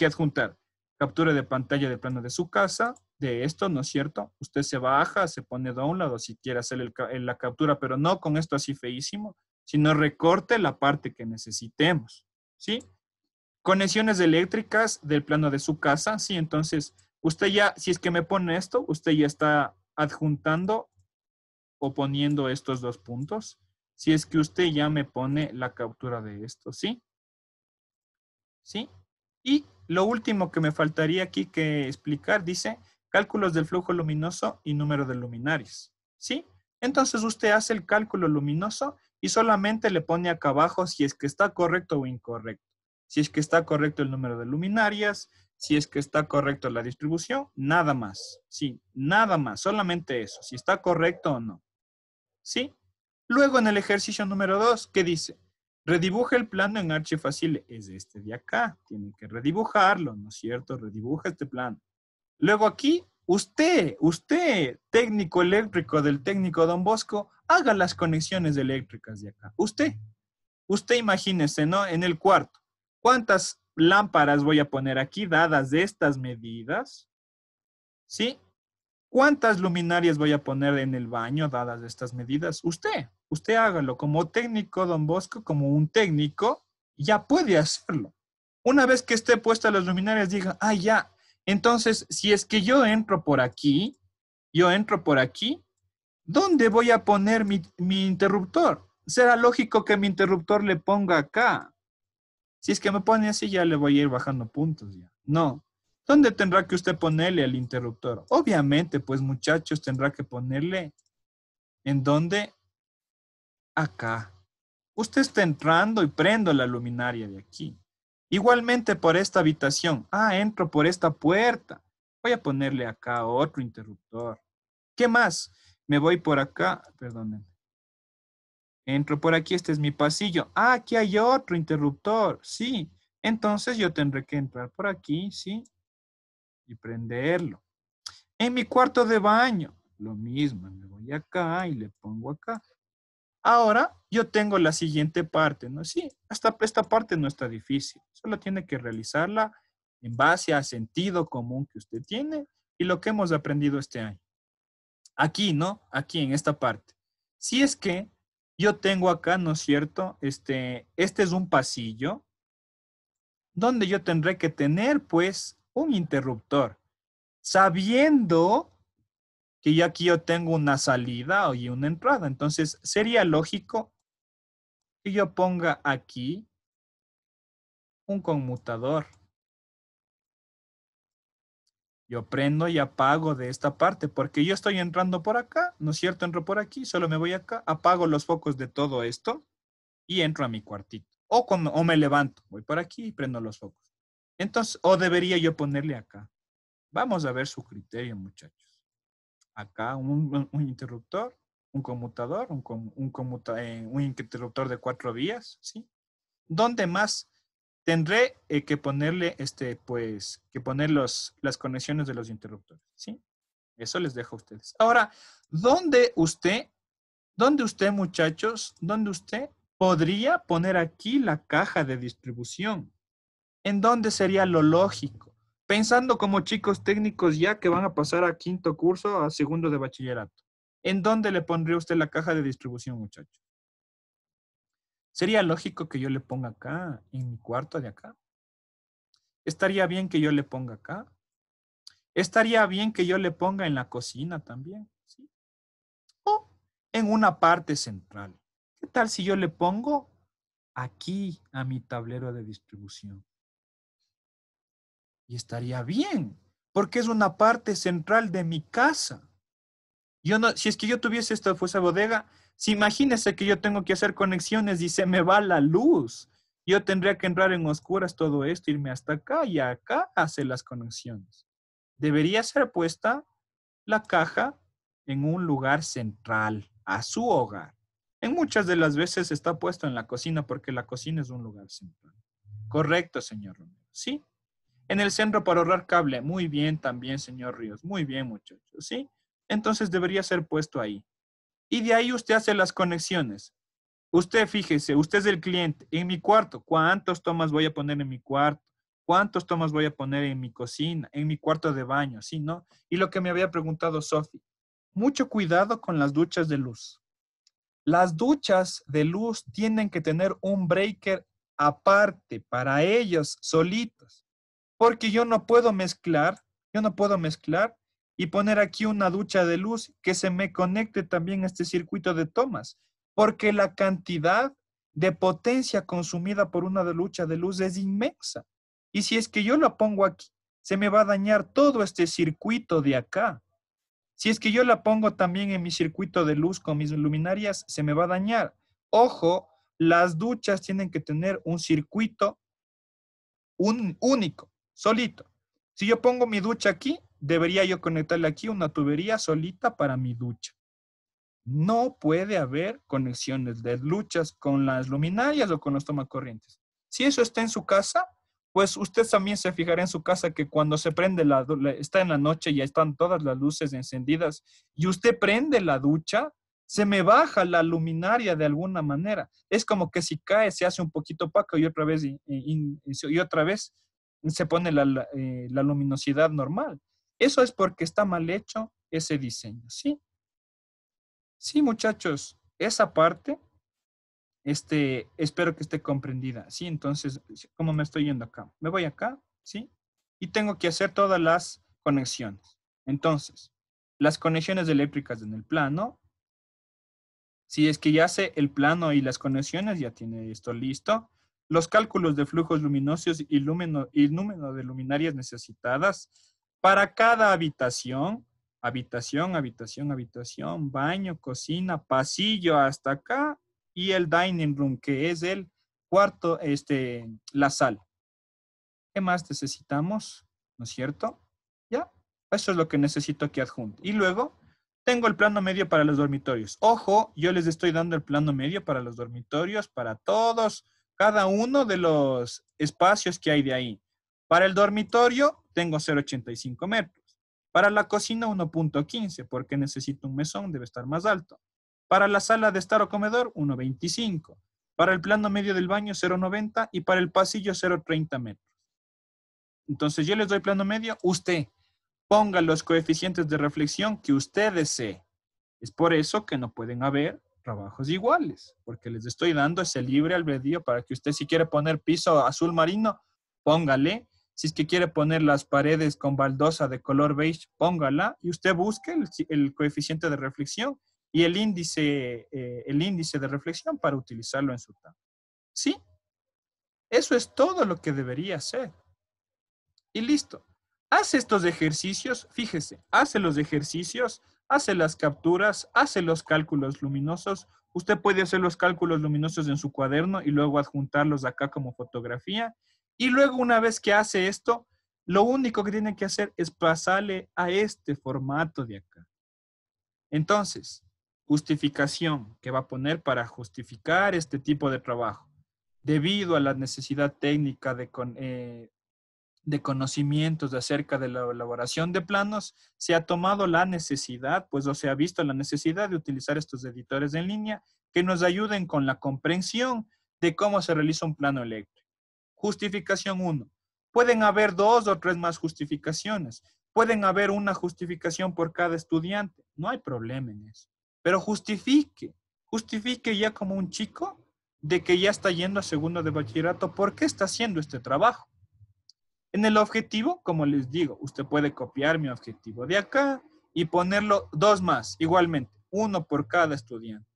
adjuntar captura de pantalla de plano de su casa, de esto, ¿no es cierto? Usted se baja, se pone de un lado si quiere hacer la captura, pero no con esto así feísimo, sino recorte la parte que necesitemos, ¿sí? Conexiones eléctricas del plano de su casa, sí, entonces usted ya, si es que me pone esto, usted ya está adjuntando o poniendo estos dos puntos. Si es que usted ya me pone la captura de esto, ¿sí? ¿Sí? Y lo último que me faltaría aquí que explicar, dice, cálculos del flujo luminoso y número de luminarias, ¿sí? Entonces usted hace el cálculo luminoso y solamente le pone acá abajo si es que está correcto o incorrecto si es que está correcto el número de luminarias, si es que está correcto la distribución, nada más. Sí, nada más, solamente eso, si está correcto o no. ¿Sí? Luego en el ejercicio número 2, ¿qué dice? Redibuja el plano en fácil. Es este de acá. Tiene que redibujarlo, ¿no es cierto? Redibuja este plano. Luego aquí, usted, usted, técnico eléctrico del técnico Don Bosco, haga las conexiones eléctricas de acá. Usted. Usted imagínese, ¿no? En el cuarto. ¿Cuántas lámparas voy a poner aquí dadas estas medidas? ¿Sí? ¿Cuántas luminarias voy a poner en el baño dadas estas medidas? Usted, usted hágalo como técnico, don Bosco, como un técnico, ya puede hacerlo. Una vez que esté puesta las luminarias, diga, ah, ya. Entonces, si es que yo entro por aquí, yo entro por aquí, ¿dónde voy a poner mi, interruptor? Será lógico que mi interruptor le ponga acá si es que me pone así, ya le voy a ir bajando puntos. Ya. No. ¿Dónde tendrá que usted ponerle el interruptor? Obviamente, pues muchachos, tendrá que ponerle en dónde? acá. Usted está entrando y prendo la luminaria de aquí. Igualmente por esta habitación. Ah, entro por esta puerta. Voy a ponerle acá otro interruptor. ¿Qué más? Me voy por acá, perdónenme. Entro por aquí, este es mi pasillo. Ah, aquí hay otro interruptor. Sí, entonces yo tendré que entrar por aquí, sí, y prenderlo. En mi cuarto de baño, lo mismo, me voy acá y le pongo acá. Ahora yo tengo la siguiente parte, ¿no? Sí, hasta esta parte no está difícil. Solo tiene que realizarla en base a sentido común que usted tiene y lo que hemos aprendido este año. Aquí, ¿no? Aquí en esta parte. Si es que yo tengo acá, ¿no es cierto? Este, este es un pasillo donde yo tendré que tener, pues, un interruptor, sabiendo que yo aquí yo tengo una salida y una entrada. Entonces, sería lógico que yo ponga aquí un conmutador. Yo prendo y apago de esta parte, porque yo estoy entrando por acá, ¿no es cierto? Entro por aquí, solo me voy acá, apago los focos de todo esto y entro a mi cuartito. O, o me levanto, voy por aquí y prendo los focos. Entonces, o debería yo ponerle acá. Vamos a ver su criterio, muchachos. Acá un, interruptor, un conmutador, un, un, eh, un interruptor de cuatro vías, ¿sí? ¿Dónde más tendré eh, que ponerle, este, pues, que poner los, las conexiones de los interruptores, ¿sí? Eso les dejo a ustedes. Ahora, ¿dónde usted, dónde usted, muchachos, dónde usted podría poner aquí la caja de distribución? ¿En dónde sería lo lógico? Pensando como chicos técnicos ya que van a pasar a quinto curso, a segundo de bachillerato. ¿En dónde le pondría usted la caja de distribución, muchachos? Sería lógico que yo le ponga acá, en mi cuarto de acá. Estaría bien que yo le ponga acá. Estaría bien que yo le ponga en la cocina también. O en una parte central. ¿Qué tal si yo le pongo aquí a mi tablero de distribución? Y estaría bien, porque es una parte central de mi casa. Yo no, si es que yo tuviese esta fuese bodega, si imagínese que yo tengo que hacer conexiones y se me va la luz, yo tendría que entrar en oscuras todo esto, irme hasta acá y acá hacer las conexiones. Debería ser puesta la caja en un lugar central, a su hogar. En muchas de las veces está puesto en la cocina porque la cocina es un lugar central. Correcto, señor Romero. Sí. En el centro para ahorrar cable. Muy bien también, señor Ríos. Muy bien, muchachos. Sí. Entonces debería ser puesto ahí. Y de ahí usted hace las conexiones. Usted fíjese, usted es el cliente. En mi cuarto, ¿cuántos tomas voy a poner en mi cuarto? ¿Cuántos tomas voy a poner en mi cocina? En mi cuarto de baño, ¿sí, no? Y lo que me había preguntado Sophie, mucho cuidado con las duchas de luz. Las duchas de luz tienen que tener un breaker aparte para ellos solitos, porque yo no puedo mezclar, yo no puedo mezclar y poner aquí una ducha de luz que se me conecte también a este circuito de tomas, porque la cantidad de potencia consumida por una ducha de luz es inmensa. Y si es que yo la pongo aquí, se me va a dañar todo este circuito de acá. Si es que yo la pongo también en mi circuito de luz con mis luminarias, se me va a dañar. Ojo, las duchas tienen que tener un circuito un, único, solito. Si yo pongo mi ducha aquí, debería yo conectarle aquí una tubería solita para mi ducha. No puede haber conexiones de luchas con las luminarias o con los tomacorrientes. Si eso está en su casa, pues usted también se fijará en su casa que cuando se prende la, está en la noche y están todas las luces encendidas y usted prende la ducha, se me baja la luminaria de alguna manera. Es como que si cae se hace un poquito opaco y otra vez, y, otra vez se pone la eh, luminosidad normal. Eso es porque está mal hecho ese diseño, ¿sí? Sí, muchachos, esa parte, este, espero que esté comprendida, ¿sí? Entonces, ¿cómo me estoy yendo acá? Me voy acá, ¿sí? Y tengo que hacer todas las conexiones. Entonces, las conexiones eléctricas en el plano. Si es que ya sé el plano y las conexiones, ya tiene esto listo. Los cálculos de flujos luminosos y, número de luminarias necesitadas para cada habitación, habitación, habitación, habitación, baño, cocina, pasillo hasta acá y el dining room, que es el cuarto, este, la sala. ¿Qué más necesitamos? ¿No es cierto? ¿Ya? Eso es lo que necesito que adjunte. Y luego tengo el plano medio para los dormitorios. Ojo, yo les estoy dando el plano medio para los dormitorios, para todos, cada uno de los espacios que hay de ahí. Para el dormitorio, tengo 0,85 metros. Para la cocina 1.15 porque necesito un mesón, debe estar más alto. Para la sala de estar o comedor 1.25. Para el plano medio del baño 0.90 y para el pasillo 0.30 metros. Entonces yo les doy plano medio, usted ponga los coeficientes de reflexión que usted desee. Es por eso que no pueden haber trabajos iguales, porque les estoy dando ese libre albedrío para que usted si quiere poner piso azul marino, póngale, si es que quiere poner las paredes con baldosa de color beige, póngala y usted busque el, coeficiente de reflexión y el índice, eh, el índice de reflexión para utilizarlo en su tabla. ¿Sí? Eso es todo lo que debería hacer. Y listo. Hace estos ejercicios, fíjese, hace los ejercicios, hace las capturas, hace los cálculos luminosos. Usted puede hacer los cálculos luminosos en su cuaderno y luego adjuntarlos acá como fotografía. Y luego una vez que hace esto, lo único que tiene que hacer es pasarle a este formato de acá. Entonces, justificación que va a poner para justificar este tipo de trabajo. Debido a la necesidad técnica de, eh, de conocimientos de acerca de la elaboración de planos, se ha tomado la necesidad, pues o se ha visto la necesidad de utilizar estos editores en línea que nos ayuden con la comprensión de cómo se realiza un plano eléctrico. Justificación 1. Pueden haber dos o tres más justificaciones. Pueden haber una justificación por cada estudiante. No hay problema en eso. Pero justifique. Justifique ya como un chico de que ya está yendo a segundo de bachillerato. ¿Por qué está haciendo este trabajo? En el objetivo, como les digo, usted puede copiar mi objetivo de acá y ponerlo dos más, igualmente, uno por cada estudiante.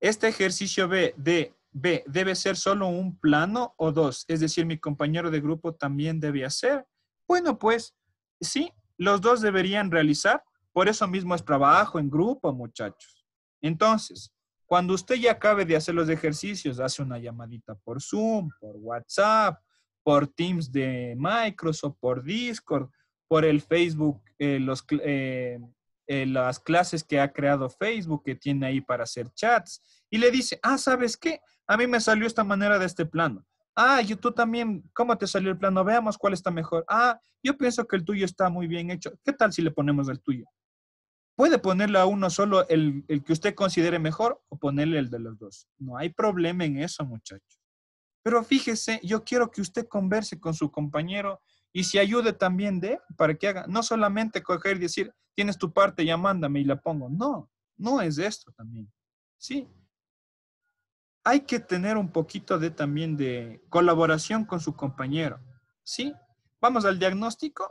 Este ejercicio B de B. ¿Debe ser solo un plano o dos? Es decir, mi compañero de grupo también debe hacer. Bueno, pues sí, los dos deberían realizar. Por eso mismo es trabajo en grupo, muchachos. Entonces, cuando usted ya acabe de hacer los ejercicios, hace una llamadita por Zoom, por WhatsApp, por Teams de Microsoft, por Discord, por el Facebook, eh, los, eh, eh, las clases que ha creado Facebook, que tiene ahí para hacer chats, y le dice, ah, ¿sabes qué? a mí me salió esta manera de este plano. Ah, y tú también, ¿cómo te salió el plano? Veamos cuál está mejor. Ah, yo pienso que el tuyo está muy bien hecho. ¿Qué tal si le ponemos el tuyo? Puede ponerle a uno solo el, el que usted considere mejor o ponerle el de los dos. No hay problema en eso, muchachos. Pero fíjese, yo quiero que usted converse con su compañero y se ayude también de para que haga, no solamente coger y decir, tienes tu parte, ya mándame y la pongo. No, no es esto también. Sí, hay que tener un poquito de también de colaboración con su compañero, ¿sí? Vamos al diagnóstico.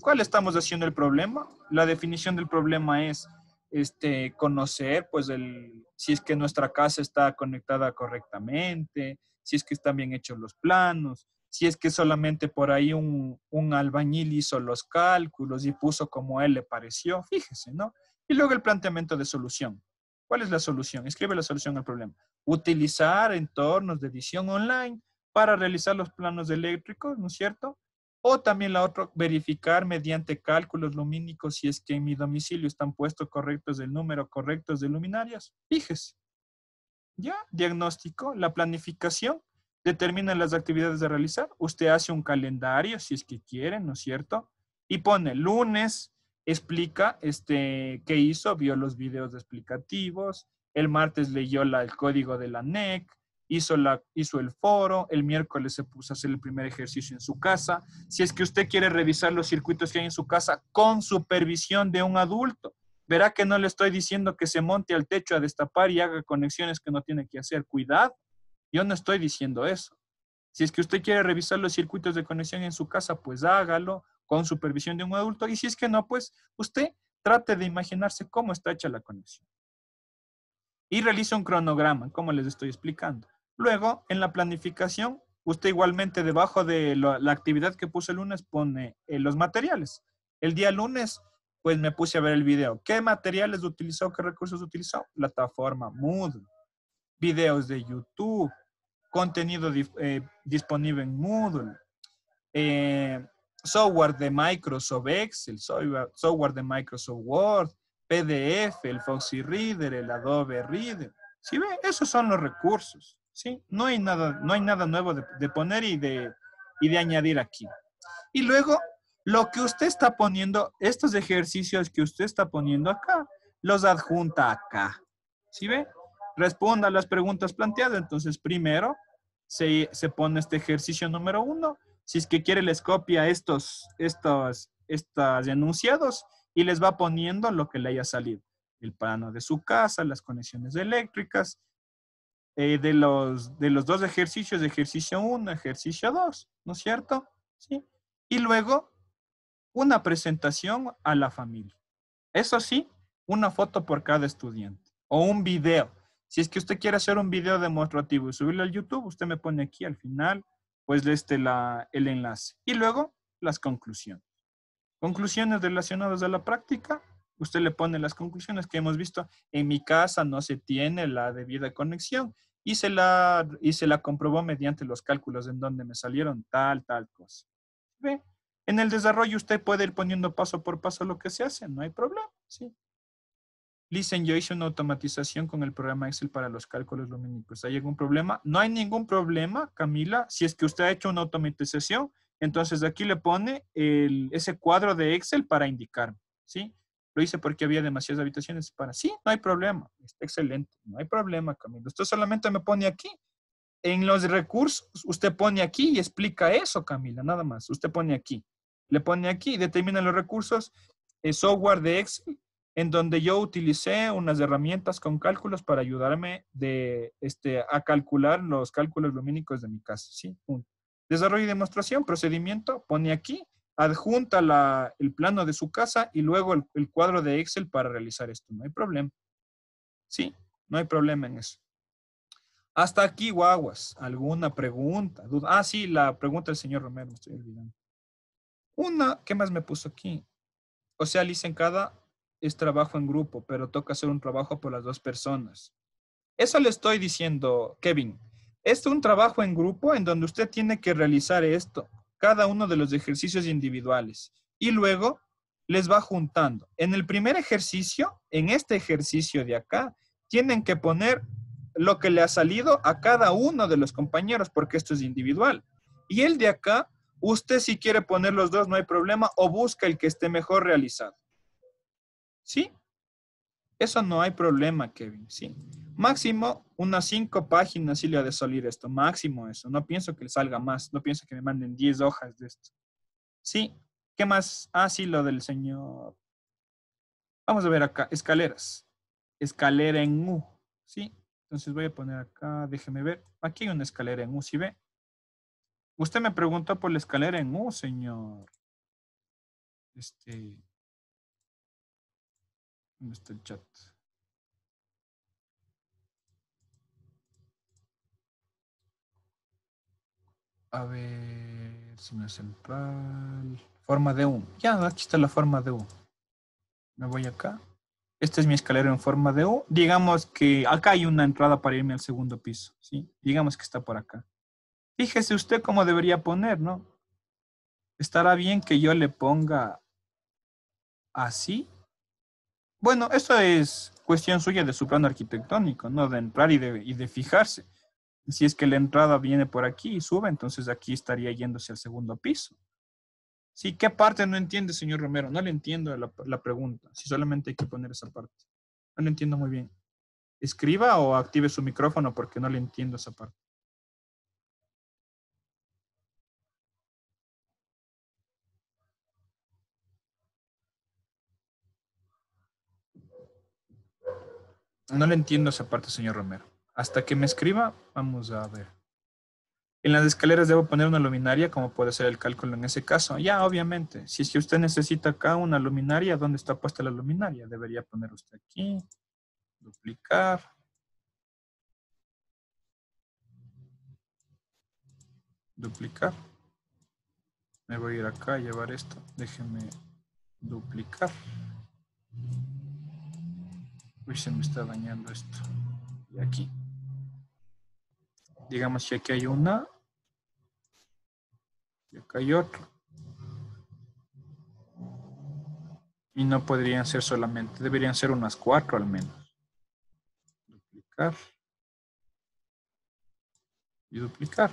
¿Cuál estamos haciendo el problema? La definición del problema es este, conocer, pues, el, si es que nuestra casa está conectada correctamente, si es que están bien hechos los planos, si es que solamente por ahí un, un albañil hizo los cálculos y puso como él le pareció, fíjese, ¿no? Y luego el planteamiento de solución. ¿Cuál es la solución? Escribe la solución al problema. Utilizar entornos de edición online para realizar los planos eléctricos, ¿no es cierto? O también la otra, verificar mediante cálculos lumínicos si es que en mi domicilio están puestos correctos el número correctos de luminarias. Fíjese. Ya, diagnóstico, la planificación determina las actividades de realizar. Usted hace un calendario si es que quiere, ¿no es cierto? Y pone lunes, explica este, qué hizo, vio los videos explicativos, el martes leyó el código de la NEC, hizo, la, hizo el foro, el miércoles se puso a hacer el primer ejercicio en su casa. Si es que usted quiere revisar los circuitos que hay en su casa con supervisión de un adulto, verá que no le estoy diciendo que se monte al techo a destapar y haga conexiones que no tiene que hacer. Cuidado, yo no estoy diciendo eso. Si es que usted quiere revisar los circuitos de conexión en su casa, pues hágalo, con supervisión de un adulto. Y si es que no, pues usted trate de imaginarse cómo está hecha la conexión. Y realice un cronograma, como les estoy explicando. Luego, en la planificación, usted igualmente debajo de la actividad que puse el lunes pone eh, los materiales. El día lunes, pues me puse a ver el video. ¿Qué materiales utilizó? ¿Qué recursos utilizó? Plataforma Moodle, videos de YouTube, contenido eh, disponible en Moodle, eh, software de Microsoft Excel, software de Microsoft Word, PDF, el Foxy Reader, el Adobe Reader. ¿Sí ve? Esos son los recursos. ¿sí? No, hay nada, no hay nada nuevo de, poner y de, de añadir aquí. Y luego, lo que usted está poniendo, estos ejercicios que usted está poniendo acá, los adjunta acá. ¿Sí ve? Responda a las preguntas planteadas. Entonces, primero, se, se pone este ejercicio número uno si es que quiere, les copia estos, estos, estos enunciados y les va poniendo lo que le haya salido. El plano de su casa, las conexiones eléctricas, eh, de, los, de los dos ejercicios, ejercicio 1, ejercicio 2, ¿no es cierto? ¿Sí? Y luego, una presentación a la familia. Eso sí, una foto por cada estudiante o un video. Si es que usted quiere hacer un video demostrativo y subirlo al YouTube, usted me pone aquí al final pues este la, el enlace. Y luego las conclusiones. Conclusiones relacionadas a la práctica. Usted le pone las conclusiones que hemos visto. En mi casa no se tiene la debida conexión y se la, y se la comprobó mediante los cálculos en donde me salieron tal, tal cosa. ¿Ve? En el desarrollo usted puede ir poniendo paso por paso lo que se hace, no hay problema. ¿sí? Listen, yo hice una automatización con el programa Excel para los cálculos lumínicos. ¿Hay algún problema? No hay ningún problema, Camila. Si es que usted ha hecho una automatización, entonces aquí le pone ese cuadro de Excel para indicarme, ¿sí? Lo hice porque había demasiadas habitaciones para... Sí, no hay problema. Está excelente. No hay problema, Camila. Usted solamente me pone aquí. En los recursos, usted pone aquí y explica eso, Camila, nada más. Usted pone aquí. Le pone aquí, y determina los recursos, el software de Excel, en donde yo utilicé unas herramientas con cálculos para ayudarme de, este, a calcular los cálculos lumínicos de mi casa. ¿sí? desarrollo y demostración, procedimiento, pone aquí, adjunta el plano de su casa y luego el, cuadro de Excel para realizar esto. No hay problema. ¿Sí? No hay problema en eso. Hasta aquí, guaguas. ¿Alguna pregunta? Duda? Ah, sí, la pregunta del señor Romero, estoy olvidando. Una, ¿qué más me puso aquí? O sea, cada es trabajo en grupo, pero toca hacer un trabajo por las dos personas. Eso le estoy diciendo, Kevin. Es un trabajo en grupo en donde usted tiene que realizar esto, cada uno de los ejercicios individuales. Y luego les va juntando. En el primer ejercicio, en este ejercicio de acá, tienen que poner lo que le ha salido a cada uno de los compañeros, porque esto es individual. Y el de acá, usted si quiere poner los dos, no hay problema, o busca el que esté mejor realizado. ¿Sí? Eso no hay problema, Kevin, ¿sí? Máximo unas cinco páginas sí le ha de salir esto, máximo eso. No pienso que le salga más, no pienso que me manden diez hojas de esto. ¿Sí? ¿Qué más? Ah, sí, lo del señor. Vamos a ver acá, escaleras. Escalera en U, ¿sí? Entonces voy a poner acá, déjeme ver. Aquí hay una escalera en U, si ve? Usted me preguntó por la escalera en U, señor. Este, ¿Dónde está el chat? A ver, si hace central, forma de U. Ya, aquí está la forma de U. Me voy acá. Este es mi escalera en forma de U. Digamos que acá hay una entrada para irme al segundo piso, ¿sí? Digamos que está por acá. Fíjese usted cómo debería poner, ¿no? Estará bien que yo le ponga así bueno, eso es cuestión suya de su plano arquitectónico, ¿no? De entrar y de, y de fijarse. Si es que la entrada viene por aquí y sube, entonces aquí estaría yéndose al segundo piso. Sí, ¿qué parte no entiende, señor Romero? No le entiendo la, la pregunta. Si solamente hay que poner esa parte. No le entiendo muy bien. Escriba o active su micrófono porque no le entiendo esa parte. No le entiendo esa parte, señor Romero. Hasta que me escriba, vamos a ver. En las escaleras debo poner una luminaria, como puede ser el cálculo en ese caso. Ya, obviamente. Si es que usted necesita acá una luminaria, ¿dónde está puesta la luminaria? Debería poner usted aquí. Duplicar. Duplicar. Me voy a ir acá a llevar esto. Déjeme duplicar. Uy, se me está dañando esto. Y aquí. Digamos que aquí hay una. Y acá hay otro Y no podrían ser solamente, deberían ser unas cuatro al menos. Duplicar. Y duplicar.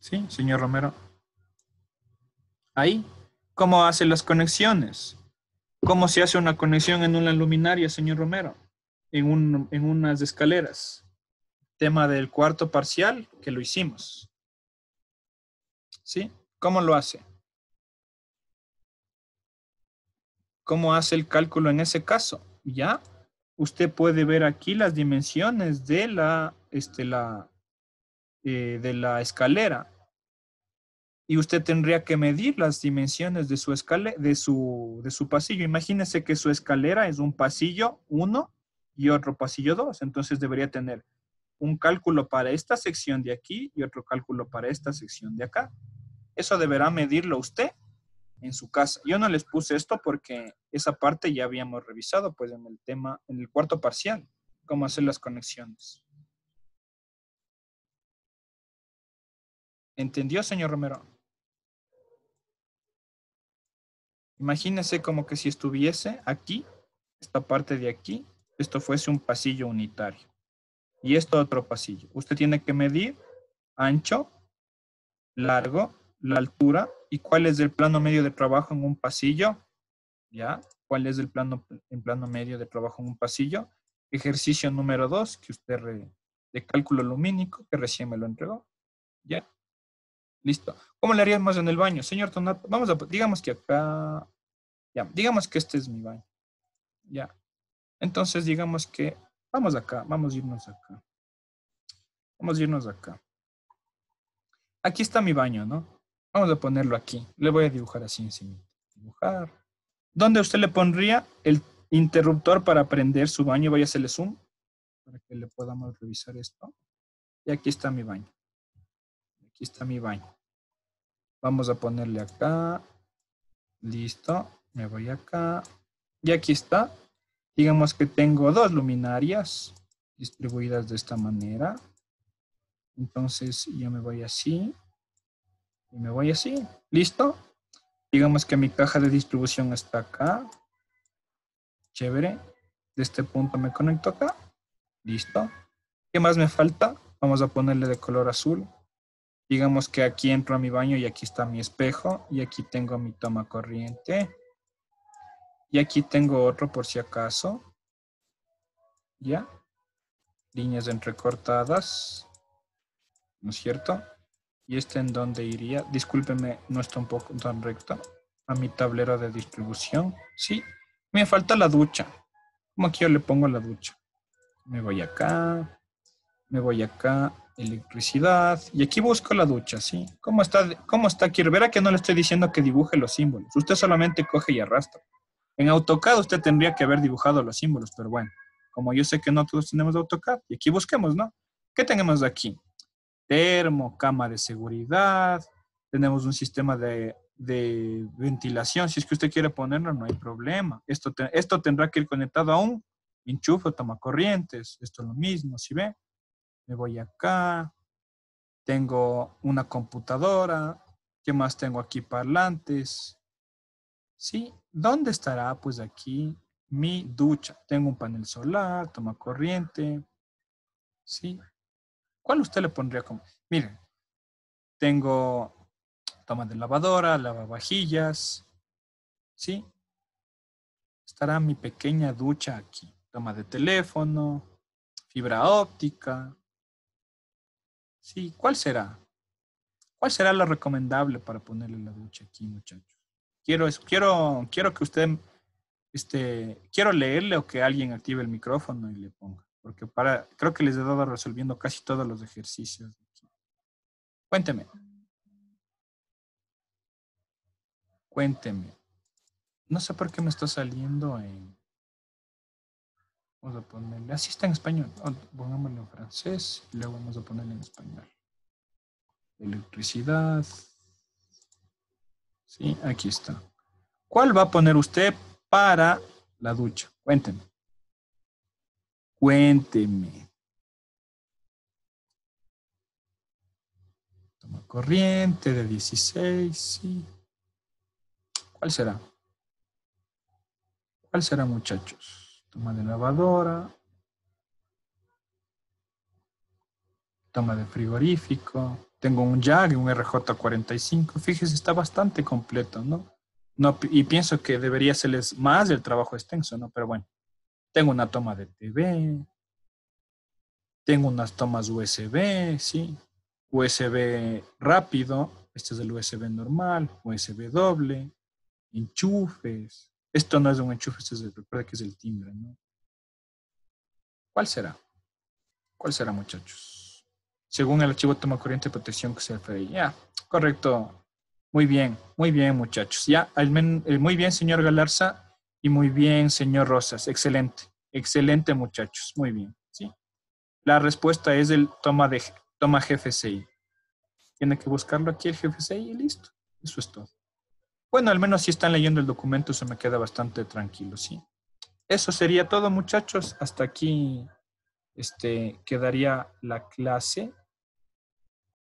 ¿Sí, señor Romero? Ahí. ¿Cómo hace las conexiones? ¿Cómo se hace una conexión en una luminaria, señor Romero? en, un, en unas escaleras. Tema del cuarto parcial, que lo hicimos. ¿Sí? ¿Cómo lo hace? ¿Cómo hace el cálculo en ese caso? ¿Ya? Usted puede ver aquí las dimensiones de la, este, la, eh, de la escalera. Y usted tendría que medir las dimensiones de su, de, su, de su pasillo. Imagínese que su escalera es un pasillo 1 y otro pasillo 2. Entonces debería tener un cálculo para esta sección de aquí y otro cálculo para esta sección de acá. Eso deberá medirlo usted en su casa. Yo no les puse esto porque esa parte ya habíamos revisado pues en el tema, en el cuarto parcial, cómo hacer las conexiones. ¿Entendió, señor Romero? Imagínese como que si estuviese aquí, esta parte de aquí, esto fuese un pasillo unitario y esto otro pasillo. Usted tiene que medir ancho, largo, la altura y cuál es el plano medio de trabajo en un pasillo, ¿ya? ¿Cuál es el plano, en plano medio de trabajo en un pasillo? Ejercicio número 2 que usted de cálculo lumínico que recién me lo entregó, ¿ya? Listo. ¿Cómo le haríamos en el baño? Señor Tonato, vamos a, digamos que acá, ya, digamos que este es mi baño, ya. Entonces, digamos que vamos acá, vamos a irnos acá. Vamos a irnos acá. Aquí está mi baño, ¿no? Vamos a ponerlo aquí. Le voy a dibujar así encima. Dibujar. ¿Dónde usted le pondría el interruptor para prender su baño? Voy a hacerle zoom para que le podamos revisar esto. Y aquí está mi baño. Aquí está mi baño. Vamos a ponerle acá. Listo. Me voy acá. Y aquí está Digamos que tengo dos luminarias distribuidas de esta manera. Entonces yo me voy así y me voy así. ¿Listo? Digamos que mi caja de distribución está acá. Chévere. De este punto me conecto acá. Listo. ¿Qué más me falta? Vamos a ponerle de color azul. Digamos que aquí entro a mi baño y aquí está mi espejo y aquí tengo mi toma corriente. Y aquí tengo otro por si acaso. ¿Ya? Líneas entrecortadas. ¿No es cierto? ¿Y este en dónde iría? Discúlpeme, no está un poco tan recto. A mi tablero de distribución. Sí, me falta la ducha. ¿Cómo aquí yo le pongo la ducha? Me voy acá. Me voy acá. Electricidad. Y aquí busco la ducha, ¿sí? ¿Cómo está, cómo está aquí? Verá que no le estoy diciendo que dibuje los símbolos. Usted solamente coge y arrastra. En AutoCAD usted tendría que haber dibujado los símbolos, pero bueno, como yo sé que no todos tenemos AutoCAD, y aquí busquemos, ¿no? ¿Qué tenemos aquí? Termo, cama de seguridad, tenemos un sistema de, ventilación, si es que usted quiere ponerlo, no hay problema. Esto, esto tendrá que ir conectado a un enchufe toma corrientes. esto es lo mismo, si ve? Me voy acá, tengo una computadora, ¿qué más tengo aquí? Parlantes, ¿sí? ¿Dónde estará? Pues aquí mi ducha. Tengo un panel solar, toma corriente. ¿Sí? ¿Cuál usted le pondría como? Miren, tengo toma de lavadora, lavavajillas. ¿Sí? Estará mi pequeña ducha aquí. Toma de teléfono, fibra óptica. ¿Sí? ¿Cuál será? ¿Cuál será lo recomendable para ponerle la ducha aquí, muchachos? Quiero, quiero, quiero que usted, este, quiero leerle o que alguien active el micrófono y le ponga, porque para, creo que les he dado resolviendo casi todos los ejercicios. Cuénteme. Cuénteme. No sé por qué me está saliendo en... Vamos a ponerle... Así está en español. Oh, pongámosle en francés y luego vamos a ponerle en español. Electricidad. Sí, aquí está. ¿Cuál va a poner usted para la ducha? Cuénteme. Cuénteme. Toma corriente de 16, sí. ¿Cuál será? ¿Cuál será, muchachos? Toma de lavadora. Toma de frigorífico tengo un JAG, un RJ45, fíjese, está bastante completo, ¿no? no y pienso que debería hacerles más el trabajo extenso, ¿no? Pero bueno, tengo una toma de TV, tengo unas tomas USB, ¿sí? USB rápido, este es el USB normal, USB doble, enchufes. Esto no es un enchufe, este que es el timbre, ¿no? ¿Cuál será? ¿Cuál será, muchachos? según el archivo toma corriente de protección que se Ya, correcto. Muy bien, muy bien, muchachos. Ya, eh, muy bien, señor Galarza, y muy bien, señor Rosas. Excelente, excelente, muchachos. Muy bien, ¿sí? La respuesta es el toma, de, toma GFCI. Tiene que buscarlo aquí el GFCI y listo. Eso es todo. Bueno, al menos si están leyendo el documento, se me queda bastante tranquilo, ¿sí? Eso sería todo, muchachos. Hasta aquí este, quedaría la clase.